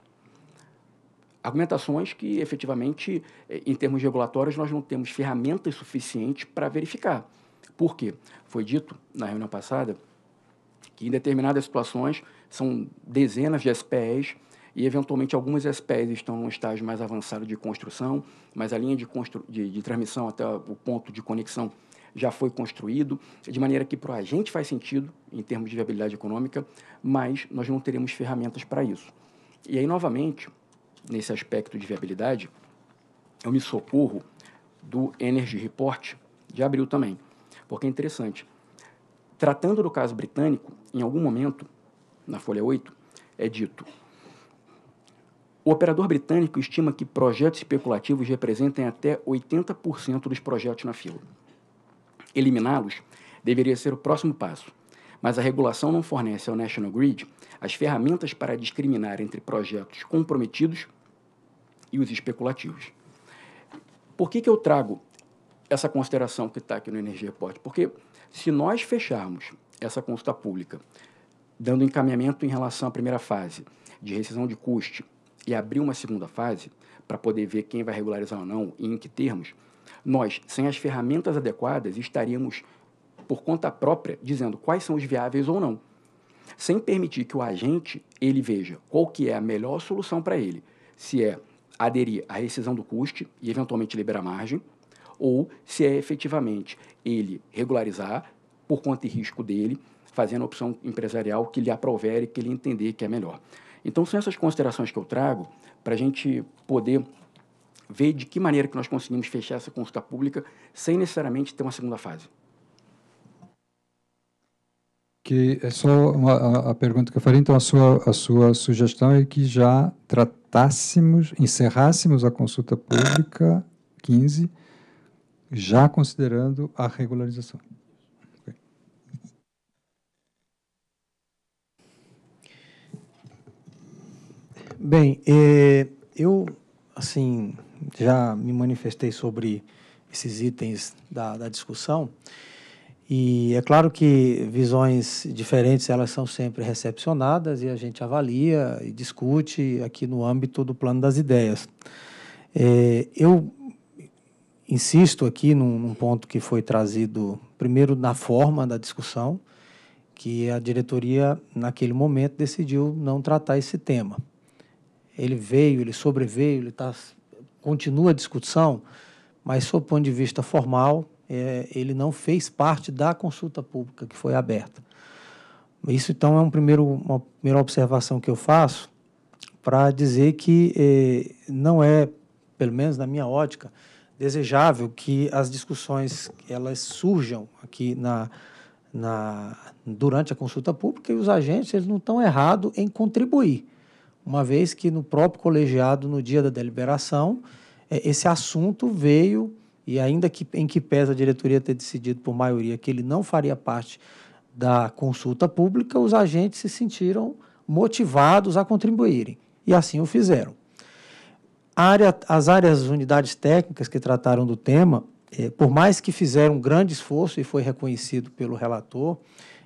argumentações que efetivamente, eh, em termos regulatórios, nós não temos ferramentas suficientes para verificar. Por quê? Foi dito na reunião passada que em determinadas situações são dezenas de SPEs e, eventualmente, algumas SPEs estão em um estágio mais avançado de construção, mas a linha de, de, de transmissão até o ponto de conexão já foi construído, de maneira que para a gente faz sentido em termos de viabilidade econômica, mas nós não teremos ferramentas para isso. E aí, novamente, nesse aspecto de viabilidade, eu me socorro do Energy Report de abril também, porque é interessante. Tratando do caso britânico, em algum momento, na folha 8, é dito: o operador britânico estima que projetos especulativos representem até 80% dos projetos na fila. Eliminá-los deveria ser o próximo passo, mas a regulação não fornece ao National Grid as ferramentas para discriminar entre projetos comprometidos e os especulativos. Por que, que eu trago essa consideração que está aqui no Energia Report? Porque se nós fecharmos essa consulta pública, dando encaminhamento em relação à primeira fase de rescisão de custe e abrir uma segunda fase para poder ver quem vai regularizar ou não e em que termos, nós, sem as ferramentas adequadas, estaríamos por conta própria, dizendo quais são os viáveis ou não, sem permitir que o agente ele veja qual que é a melhor solução para ele, se é aderir à rescisão do custe e eventualmente liberar margem, ou se é efetivamente ele regularizar por conta e risco dele, fazendo a opção empresarial que lhe aprovere, que ele entender que é melhor. Então são essas considerações que eu trago para a gente poder ver de que maneira que nós conseguimos fechar essa consulta pública sem necessariamente ter uma segunda fase que é só uma, a, pergunta que eu faria. Então, a sua, a sua sugestão é que já tratássemos, encerrássemos a consulta pública 15, já considerando a regularização. Bem, eh, eu, assim, já me manifestei sobre esses itens da, da discussão. E é claro que visões diferentes elas são sempre recepcionadas e a gente avalia e discute aqui no âmbito do plano das ideias. É, eu insisto aqui num, num, ponto que foi trazido primeiro na forma da discussão, que a diretoria naquele momento decidiu não tratar esse tema. Ele veio, ele sobreveio, ele tá, continua a discussão, mas sob ponto de vista formal é, ele não fez parte da consulta pública que foi aberta. Isso, então, é um primeiro, uma primeira observação que eu faço para dizer que é, não é, pelo menos na minha ótica, desejável que as discussões elas surjam aqui na, na durante a consulta pública e os agentes eles não estão errados em contribuir, uma vez que no próprio colegiado, no dia da deliberação, é, esse assunto veio e ainda que, em que pese a diretoria ter decidido por maioria que ele não faria parte da consulta pública, os agentes se sentiram motivados a contribuírem e assim o fizeram. Área, as áreas, as unidades técnicas que trataram do tema, eh, por mais que fizeram um grande esforço e foi reconhecido pelo relator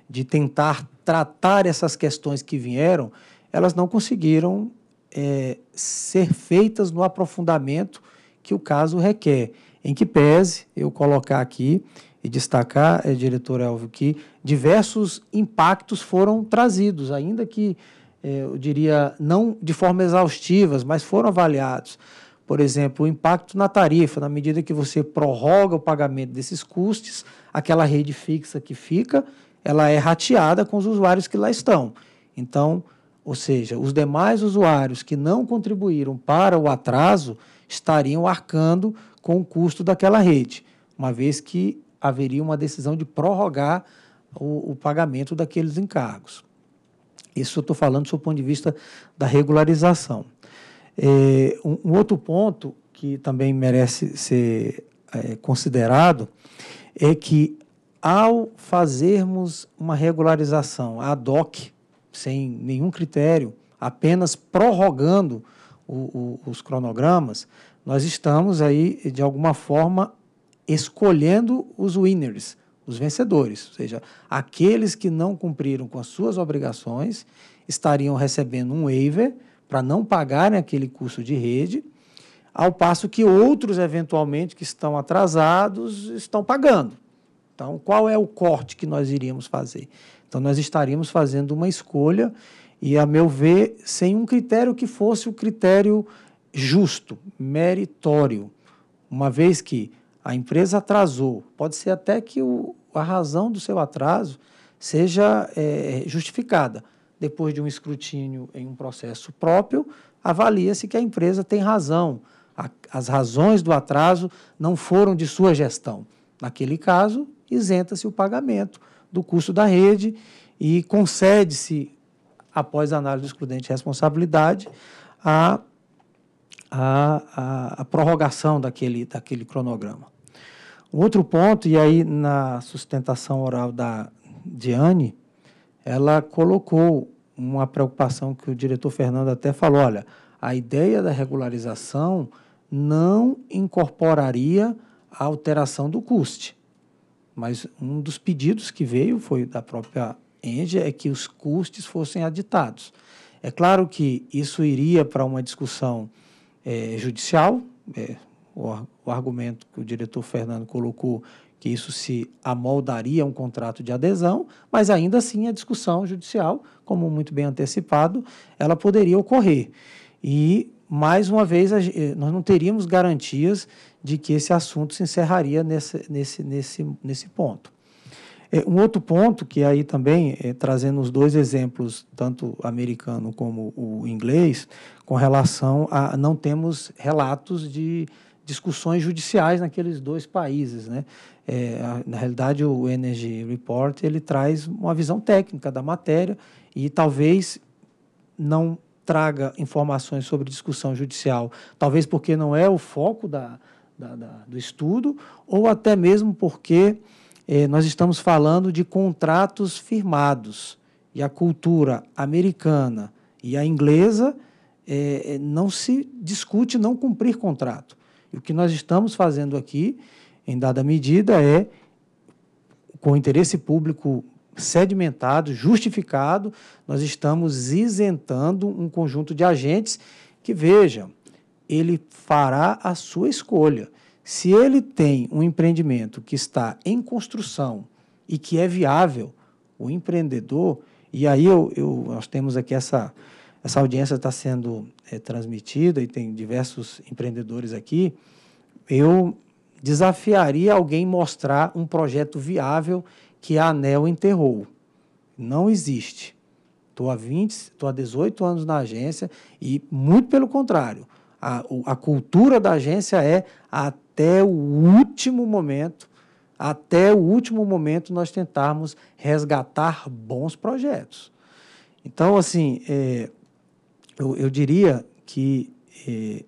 de tentar tratar essas questões que vieram, elas não conseguiram eh, ser feitas no aprofundamento que o caso requer. Em que pese eu colocar aqui e destacar, é, diretor Elvio, que diversos impactos foram trazidos, ainda que é, eu diria não de forma exaustivas, mas foram avaliados. Por exemplo, o impacto na tarifa, na medida que você prorroga o pagamento desses custos, aquela rede fixa que fica, ela é rateada com os usuários que lá estão. Então, ou seja, os demais usuários que não contribuíram para o atraso estariam arcando com o custo daquela rede, uma vez que haveria uma decisão de prorrogar o, o pagamento daqueles encargos. Isso eu estou falando do ponto de vista da regularização. É, um, um, outro ponto que também merece ser é, considerado é que, ao fazermos uma regularização ad hoc, sem nenhum critério, apenas prorrogando o, o, os cronogramas, nós estamos aí, de alguma forma, escolhendo os winners, os vencedores. Ou seja, aqueles que não cumpriram com as suas obrigações estariam recebendo um waiver para não pagarem aquele custo de rede, ao passo que outros, eventualmente, que estão atrasados, estão pagando. Então, qual é o corte que nós iríamos fazer? Então, nós estaríamos fazendo uma escolha e, a meu ver, sem um critério que fosse o critério justo, meritório, uma vez que a empresa atrasou, pode ser até que o, a razão do seu atraso seja é, justificada. Depois de um escrutínio em um processo próprio, avalia-se que a empresa tem razão. A, as razões do atraso não foram de sua gestão. Naquele caso, isenta-se o pagamento do custo da rede e concede-se, após análise do excludente de responsabilidade, a a, a, a prorrogação daquele, daquele cronograma. Outro ponto, e aí na sustentação oral da Diane, ela colocou uma preocupação que o diretor Fernando até falou, olha, a ideia da regularização não incorporaria a alteração do custe. Mas um dos pedidos que veio foi da própria Enge é que os custes fossem aditados. É claro que isso iria para uma discussão é, judicial. É, o, o argumento que o diretor Fernando colocou que isso se amoldaria a um contrato de adesão, mas ainda assim a discussão judicial, como muito bem antecipado, ela poderia ocorrer. E, mais uma vez, eh, nós não teríamos garantias de que esse assunto se encerraria nesse, nesse, nesse, nesse ponto. É, um outro ponto que aí também, é, trazendo os dois exemplos, tanto americano como o inglês, com relação a não temos relatos de discussões judiciais naqueles dois países, né? É, a, na realidade, o Energy Report ele traz uma visão técnica da matéria e talvez não traga informações sobre discussão judicial, talvez porque não é o foco da, da, da do estudo ou até mesmo porque eh, nós estamos falando de contratos firmados. E a cultura americana e a inglesa eh, eh, não se discute não cumprir contrato. E o que nós estamos fazendo aqui, em dada medida, é, com interesse público sedimentado, justificado, nós estamos isentando um conjunto de agentes que, vejam, ele fará a sua escolha. Se ele tem um empreendimento que está em construção e que é viável, o empreendedor, e aí eu, eu nós temos aqui essa, essa audiência está sendo é, transmitida e tem diversos empreendedores aqui, eu desafiaria alguém mostrar um projeto viável que a ANEL enterrou. Não existe. Estou há 20, estou há 18 anos na agência e, muito pelo contrário, a, a cultura da agência é a até o último momento, até o último momento nós tentarmos resgatar bons projetos. Então, assim, é, eu, eu, diria que é,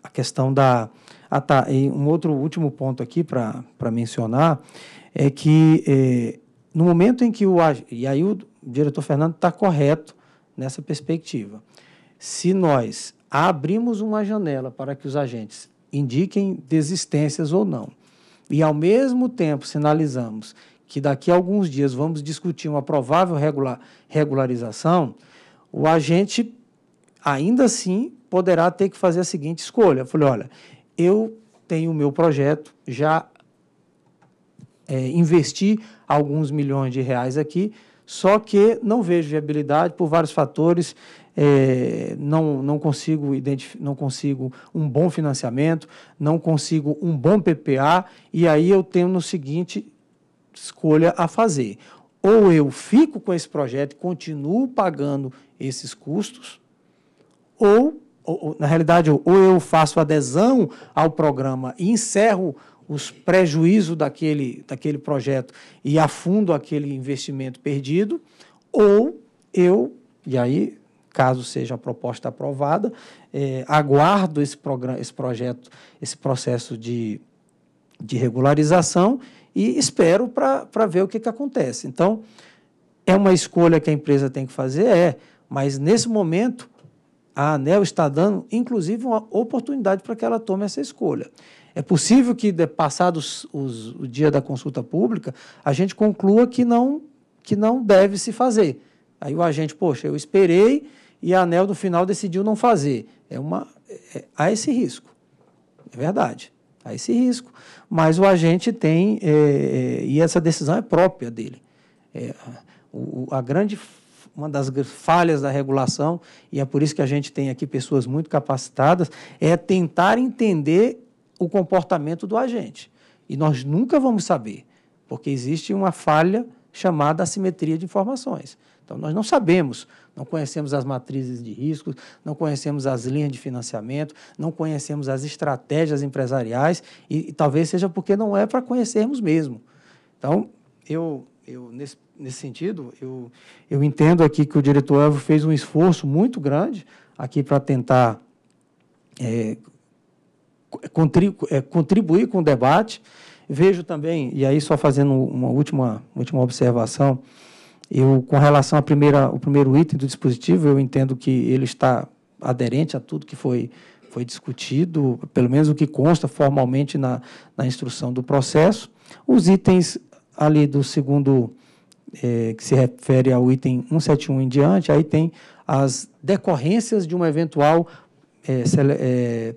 a questão da... Ah, tá, e um outro último ponto aqui para mencionar é que é, no momento em que o... E aí o diretor Fernando está correto nessa perspectiva. Se nós abrimos uma janela para que os agentes indiquem desistências ou não. E, ao mesmo tempo, sinalizamos que daqui a alguns dias vamos discutir uma provável regular, regularização, o agente ainda assim poderá ter que fazer a seguinte escolha. Eu falei, olha, eu tenho o meu projeto, já é, investi alguns milhões de reais aqui, só que não vejo viabilidade por vários fatores, é, não, não, consigo não consigo um bom financiamento, não consigo um bom PPA, e aí eu tenho no seguinte escolha a fazer. Ou eu fico com esse projeto e continuo pagando esses custos, ou, ou na realidade, ou eu faço adesão ao programa e encerro os prejuízos daquele, daquele projeto e afundo aquele investimento perdido, ou eu, e aí caso seja a proposta aprovada. É, aguardo esse, programa, esse projeto, esse processo de, de regularização e espero para ver o que, que acontece. Então, é uma escolha que a empresa tem que fazer, é, mas nesse momento a ANEL está dando, inclusive, uma oportunidade para que ela tome essa escolha. É possível que, passados os, o dia da consulta pública, a gente conclua que não, que não deve se fazer. Aí o agente, poxa, eu esperei, e a ANEL no final decidiu não fazer. É uma, é, há esse risco, é verdade, há esse risco. Mas o agente tem, é, é e essa decisão é própria dele. É, o, a grande uma das falhas da regulação, e é por isso que a gente tem aqui pessoas muito capacitadas, é tentar entender o comportamento do agente. E nós nunca vamos saber, porque existe uma falha chamada assimetria de informações. Então, nós não sabemos, não conhecemos as matrizes de riscos, não conhecemos as linhas de financiamento, não conhecemos as estratégias empresariais e, e talvez seja porque não é para conhecermos mesmo. Então, eu, eu nesse, nesse sentido, eu, eu entendo aqui que o diretor Elvio fez um esforço muito grande aqui para tentar é, contribuir, é, contribuir com o debate. Vejo também, e aí só fazendo uma última, última observação, eu, com relação ao primeiro item do dispositivo, eu entendo que ele está aderente a tudo que foi, foi discutido, pelo menos o que consta formalmente na, na instrução do processo. Os itens ali do segundo, é, que se refere ao item 171 em diante, aí tem as decorrências de uma eventual é, é,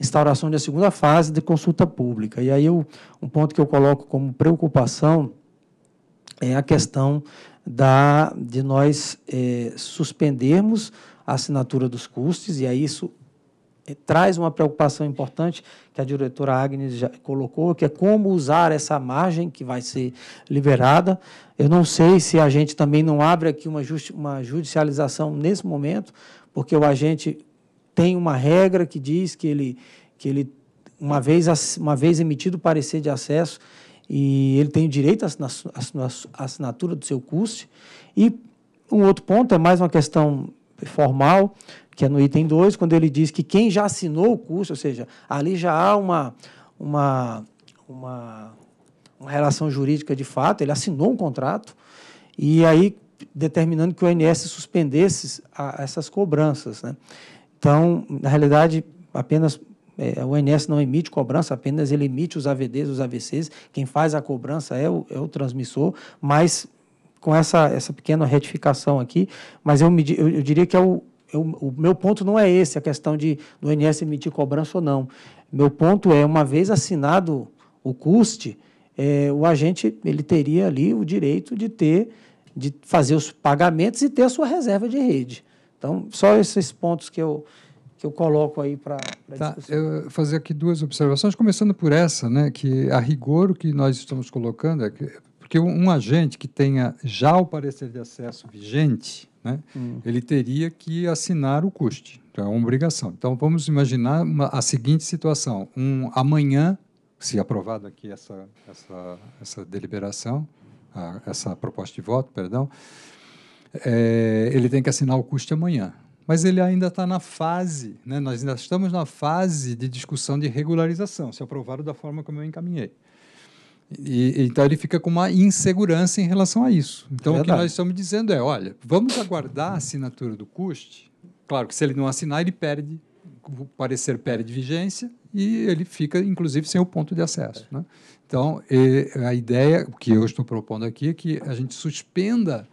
instauração da segunda fase de consulta pública. E aí eu, um ponto que eu coloco como preocupação é a questão da, de nós é, suspendermos a assinatura dos custos, e aí isso é, traz uma preocupação importante que a diretora Agnes já colocou, que é como usar essa margem que vai ser liberada. Eu não sei se a gente também não abre aqui uma, uma judicialização nesse momento, porque o agente tem uma regra que diz que ele, que ele uma, vez, uma vez emitido o parecer de acesso, e ele tem o direito à assinatura do seu custe. E um outro ponto é mais uma questão formal, que é no item 2, quando ele diz que quem já assinou o curso, ou seja, ali já há uma, uma, uma, uma relação jurídica de fato, ele assinou um contrato, e aí determinando que o INS suspendesse a, essas cobranças. Né? Então, na realidade, apenas é, o INS não emite cobrança apenas, ele emite os AVDs, os AVCs. Quem faz a cobrança é o, é o transmissor, mas com essa, essa pequena retificação aqui, mas eu, me, eu, eu diria que é o, eu, é o meu ponto não é esse, a questão de do INS emitir cobrança ou não. Meu ponto é, uma vez assinado o custe, é, o agente ele teria ali o direito de ter, de fazer os pagamentos e ter a sua reserva de rede. Então, só esses pontos que eu, eu coloco aí para tá, Eu vou fazer aqui duas observações, começando por essa, né, que a rigor o que nós estamos colocando é que porque um, um agente que tenha já o parecer de acesso vigente, né, hum. ele teria que assinar o custe, então é uma obrigação. Então vamos imaginar uma, a seguinte situação: um amanhã, se aprovado aqui essa essa, essa deliberação, a, essa proposta de voto, perdão, é, ele tem que assinar o custe amanhã mas ele ainda está na fase, né? nós ainda estamos na fase de discussão de regularização, se aprovado da forma como eu encaminhei. E, então ele fica com uma insegurança em relação a isso. Então é o que nós estamos dizendo é, olha, vamos aguardar a assinatura do CUST. Claro que se ele não assinar, ele perde, o parecer perde vigência e ele fica, inclusive, sem o ponto de acesso. Né? Então, a ideia, o que eu estou propondo aqui, é que a gente suspenda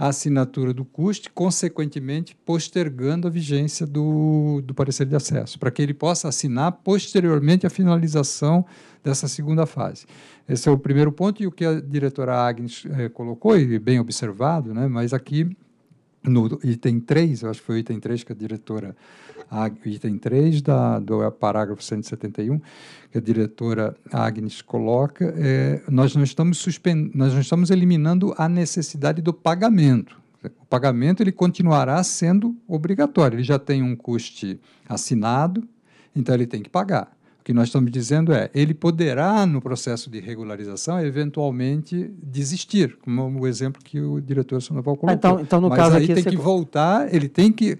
a assinatura do CUST, consequentemente postergando a vigência do, do parecer de acesso, para que ele possa assinar posteriormente a finalização dessa segunda fase. Esse é o primeiro ponto, e o que a diretora Agnes eh, colocou, e bem observado, né, mas aqui no item 3, eu acho que foi o item 3 que a diretora, a, item 3 da, do parágrafo 171, que a diretora Agnes coloca, é, nós, não estamos suspend, nós não estamos eliminando a necessidade do pagamento. O pagamento ele continuará sendo obrigatório, ele já tem um custe assinado, então ele tem que pagar que nós estamos dizendo é, ele poderá, no processo de regularização, eventualmente desistir, como o exemplo que o diretor Sandoval colocou. então, então, no Mas caso aí aqui, tem que voltar, ele tem que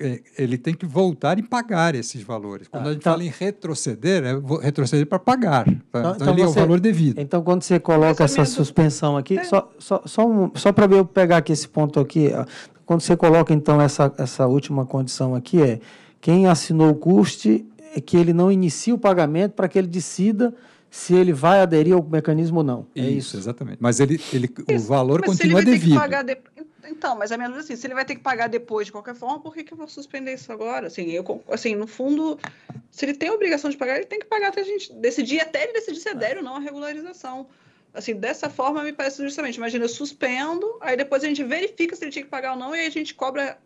é, ele tem que voltar e pagar esses valores. Quando ah, a gente então, fala em retroceder, é retroceder para pagar. Pra, tá? então, então, então ele você, é o valor devido. Então, quando você coloca essa suspensão aqui, é. só, só, só, um, só para eu pegar aqui esse ponto aqui, quando você coloca, então, essa, essa última condição aqui, é quem assinou o custe é que ele não inicie o pagamento para que ele decida se ele vai aderir ao mecanismo ou não. É isso, é isso. exatamente. Mas ele, ele o valor mas continua devido. De... Então, mas a é menos assim, se ele vai ter que pagar depois de qualquer forma, por que, que eu vou suspender isso agora? Assim, eu, assim, no fundo, se ele tem a obrigação de pagar, ele tem que pagar até a gente decidir, até ele decidir se adere ou não a regularização assim, dessa forma me parece justamente, imagina, eu suspendo, aí depois a gente verifica se ele tinha que pagar ou não, e aí a gente cobra,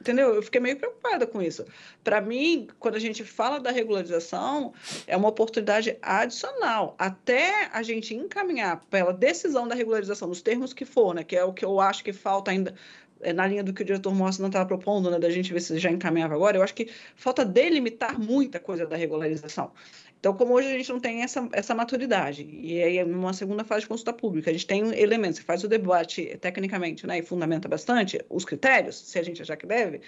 entendeu? Eu fiquei meio preocupada com isso. Para mim, quando a gente fala da regularização, é uma oportunidade adicional, até a gente encaminhar pela decisão da regularização, nos termos que for, né, que é o que eu acho que falta ainda é, na linha do que o diretor Morris não estava propondo, né, da gente ver se já encaminhava agora, eu acho que falta delimitar muita coisa da regularização. Então, como hoje a gente não tem essa, essa maturidade, e aí numa é segunda fase de consulta pública, a gente tem elementos, você faz o debate tecnicamente, né, e fundamenta bastante os critérios, se a gente achar que deve,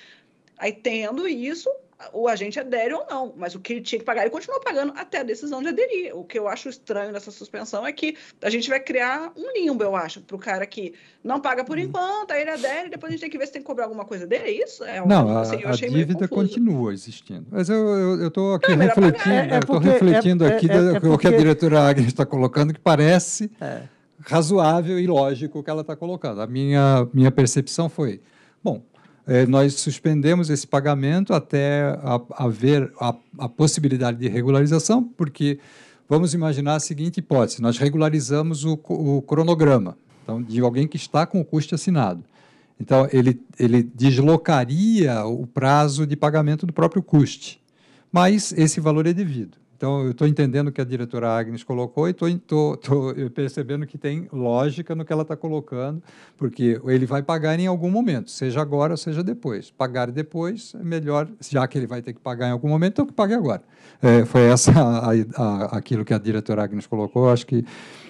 aí tendo isso, o agente adere é ou não, mas o que ele tinha que pagar, ele continua pagando até a decisão de aderir. O que eu acho estranho nessa suspensão é que a gente vai criar um limbo, eu acho, para o cara que não paga por hum. enquanto, aí ele adere, depois a gente tem que ver se tem que cobrar alguma coisa dele, é isso? É um, não, assim, a, a dívida continua existindo. Mas eu estou aqui não, é refletindo, é, é porque, é refletindo aqui o que a diretora Agnes está colocando, que parece razoável e lógico o que ela está colocando. A minha, minha percepção foi, bom, é, nós suspendemos esse pagamento até haver a, a, a possibilidade de regularização, porque vamos imaginar a seguinte hipótese: nós regularizamos o, o cronograma, então, de alguém que está com o custo assinado. Então, ele, ele deslocaria o prazo de pagamento do próprio custe, mas esse valor é devido. Então, eu estou entendendo o que a diretora Agnes colocou e estou percebendo que tem lógica no que ela está colocando, porque ele vai pagar em algum momento, seja agora, seja depois. Pagar depois é melhor, já que ele vai ter que pagar em algum momento, então que pague agora. É, foi essa a, a, aquilo que a diretora Agnes colocou. Eu acho que,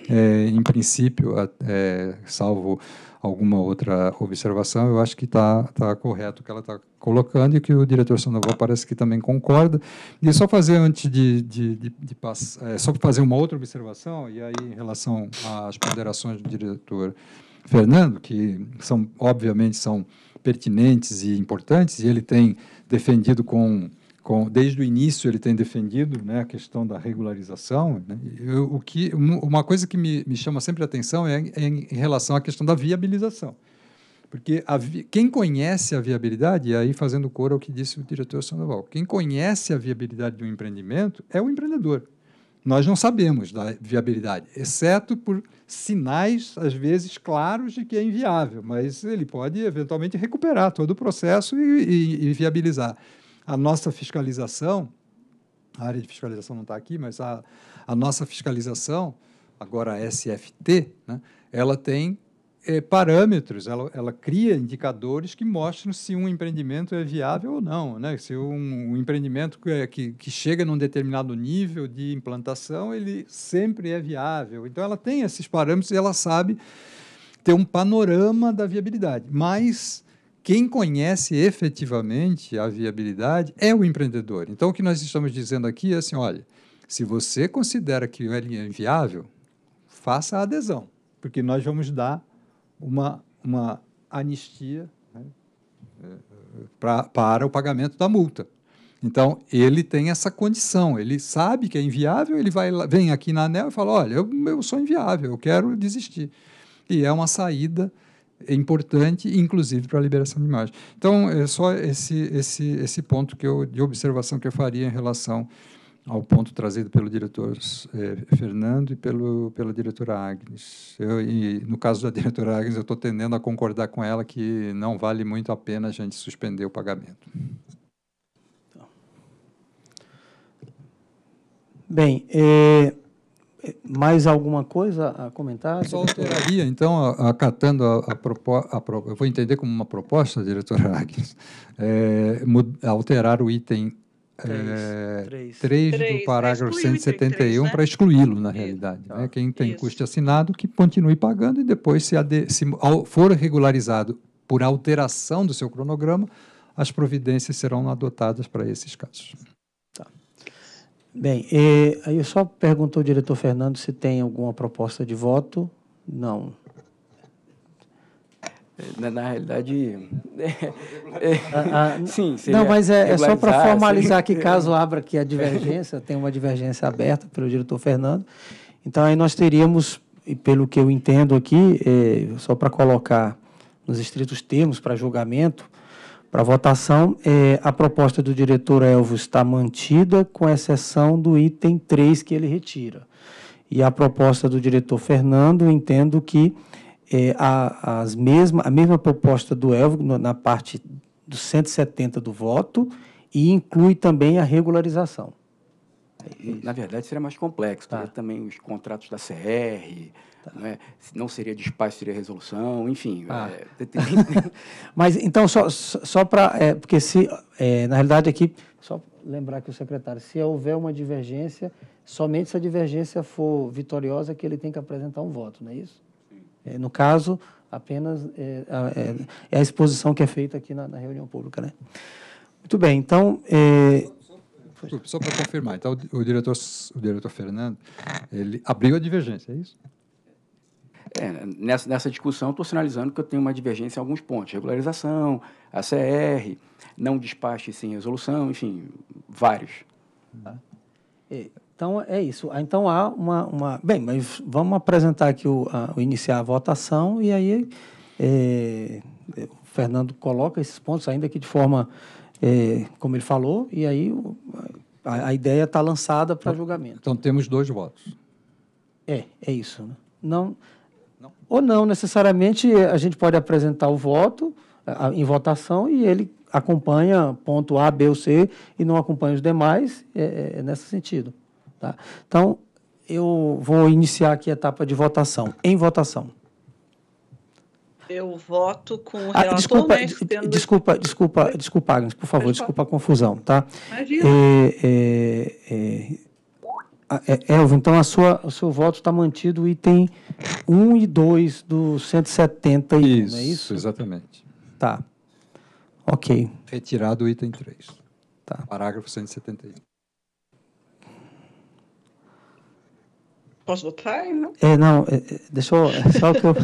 é, em princípio, é, salvo alguma outra observação, eu acho que está tá correto o que ela está colocando e que o diretor Sandoval parece que também concorda. E só fazer antes de, de, de, de passar, é, só fazer uma outra observação, e aí em relação às ponderações do diretor Fernando, que são obviamente são pertinentes e importantes, e ele tem defendido com com, desde o início ele tem defendido né, a questão da regularização. Né? Eu, o que, uma coisa que me, me chama sempre a atenção é, é em relação à questão da viabilização. Porque a, quem conhece a viabilidade, e aí fazendo cor ao que disse o diretor Sandoval, quem conhece a viabilidade de um empreendimento é o empreendedor. Nós não sabemos da viabilidade, exceto por sinais, às vezes, claros de que é inviável, mas ele pode eventualmente recuperar todo o processo e, e, e viabilizar a nossa fiscalização, a área de fiscalização não está aqui, mas a, a nossa fiscalização, agora a SFT, né, ela tem é, parâmetros, ela, ela cria indicadores que mostram se um empreendimento é viável ou não. Né? Se um, um empreendimento que, é, que, que, chega num determinado nível de implantação, ele sempre é viável. Então, ela tem esses parâmetros e ela sabe ter um panorama da viabilidade. Mas quem conhece efetivamente a viabilidade é o empreendedor. Então, o que nós estamos dizendo aqui é assim: olha, se você considera que o ele é inviável, faça a adesão, porque nós vamos dar uma, uma anistia né, pra, para o pagamento da multa. Então, ele tem essa condição, ele sabe que é inviável, ele vai, vem aqui na ANEL e fala: olha, eu, eu sou inviável, eu quero desistir. E é uma saída é importante, inclusive para a liberação de imagem. Então, é só esse, esse, esse ponto que eu, de observação que eu faria em relação ao ponto trazido pelo diretor é, Fernando e pelo, pela diretora Agnes. Eu, e, no caso da diretora Agnes, eu estou tendendo a concordar com ela que não vale muito a pena a gente suspender o pagamento. Tá. Bem, eh, mais alguma coisa a comentar? Só alteraria, então, acatando a, a, eu vou entender como uma proposta, diretora Agnes, é, alterar o item 3, é, do né? parágrafo 171 né? para excluí-lo, na realidade. Né? Quem tem Isso. custo assinado, que continue pagando e depois, se, se for regularizado por alteração do seu cronograma, as providências serão adotadas para esses casos. Bem, e, aí eu só pergunto ao diretor Fernando se tem alguma proposta de voto. Não. Na, na realidade. É, ah, ah, sim, Não, mas é, é só para formalizar seria... que caso abra aqui a divergência, tem uma divergência aberta pelo diretor Fernando. Então aí nós teríamos, pelo que eu entendo aqui, é, só para colocar nos estritos termos para julgamento, para votação. É, a proposta do diretor Elvio está mantida, com exceção do item 3 que ele retira. E a proposta do diretor Fernando, entendo que é, a, as mesma, a mesma proposta do Elvio na parte dos 170 do voto e inclui também a regularização. É na verdade, seria mais complexo, tá. também os contratos da CR, Tá. Não, é? não seria despacho, seria resolução, enfim. Ah. É... Mas então, só, só para. É, porque se, é, na realidade, aqui, só lembrar que o secretário, se houver uma divergência, somente se a divergência for vitoriosa, que ele tem que apresentar um voto, não é isso? Sim. É, no caso, apenas é, é, a exposição que é feita aqui na, na reunião pública. Né? Muito bem, então. Só para confirmar, então, o diretor, o diretor Fernando, ele abriu a divergência, é isso? É, nessa, nessa discussão, estou sinalizando que eu tenho uma divergência em alguns pontos. Regularização, ACR, não despache sem resolução, enfim, vários. Tá. Então, é isso. Ah, então, há uma... uma... Bem, mas vamos apresentar aqui, o, a, o iniciar a votação e aí é, o Fernando coloca esses pontos, ainda que de forma, é, como ele falou, e aí a, a ideia está lançada para então, julgamento. Então, temos dois votos. É, é isso. Né? Não ou não necessariamente a gente pode apresentar o voto a, em votação e ele acompanha ponto A, B ou C e não acompanha os demais é, é, é nesse sentido. Tá? Então, eu vou iniciar aqui a etapa de votação. Em votação. Eu voto com o ah, relator, ah, desculpa, né, desculpa, desculpa, desculpa, Agnes, por favor, desculpa a confusão, tá? Imagina. É, é, é ah, é, Elvio, então a sua, o seu voto está mantido item 1 e 2 do 171, é isso, é isso? exatamente. Tá. Ok. Retirado o item 3. Tá. Parágrafo 171. Posso votar? É, não? É, não, é, deixa eu. É só que eu.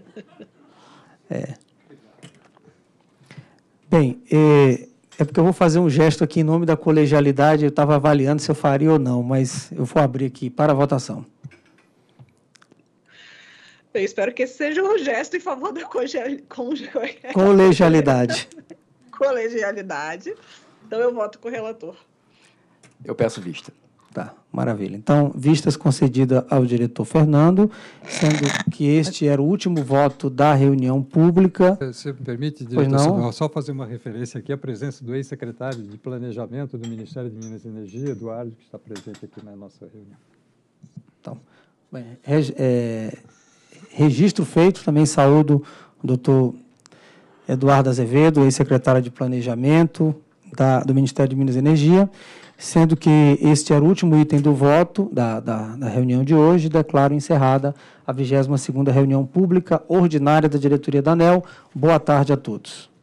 é. Bem, é, é porque eu vou fazer um gesto aqui em nome da colegialidade, eu estava avaliando se eu faria ou não, mas eu vou abrir aqui para a votação. Eu espero que esse seja um gesto em favor da colegialidade. colegialidade. Então eu voto com o relator. Eu peço vista. Tá, maravilha. Então, vistas concedida ao diretor Fernando, sendo que este era o último voto da reunião pública. Se me permite, diretor, não? só fazer uma referência aqui à presença do ex-secretário de Planejamento do Ministério de Minas e Energia, Eduardo, que está presente aqui na nossa reunião. Então, bem, é, registro feito, também saúdo o doutor Eduardo Azevedo, ex-secretário de Planejamento da, do Ministério de Minas e Energia. Sendo que este era o último item do voto da, da, da reunião de hoje, declaro encerrada a 22ª reunião pública ordinária da diretoria da ANEL. Boa tarde a todos.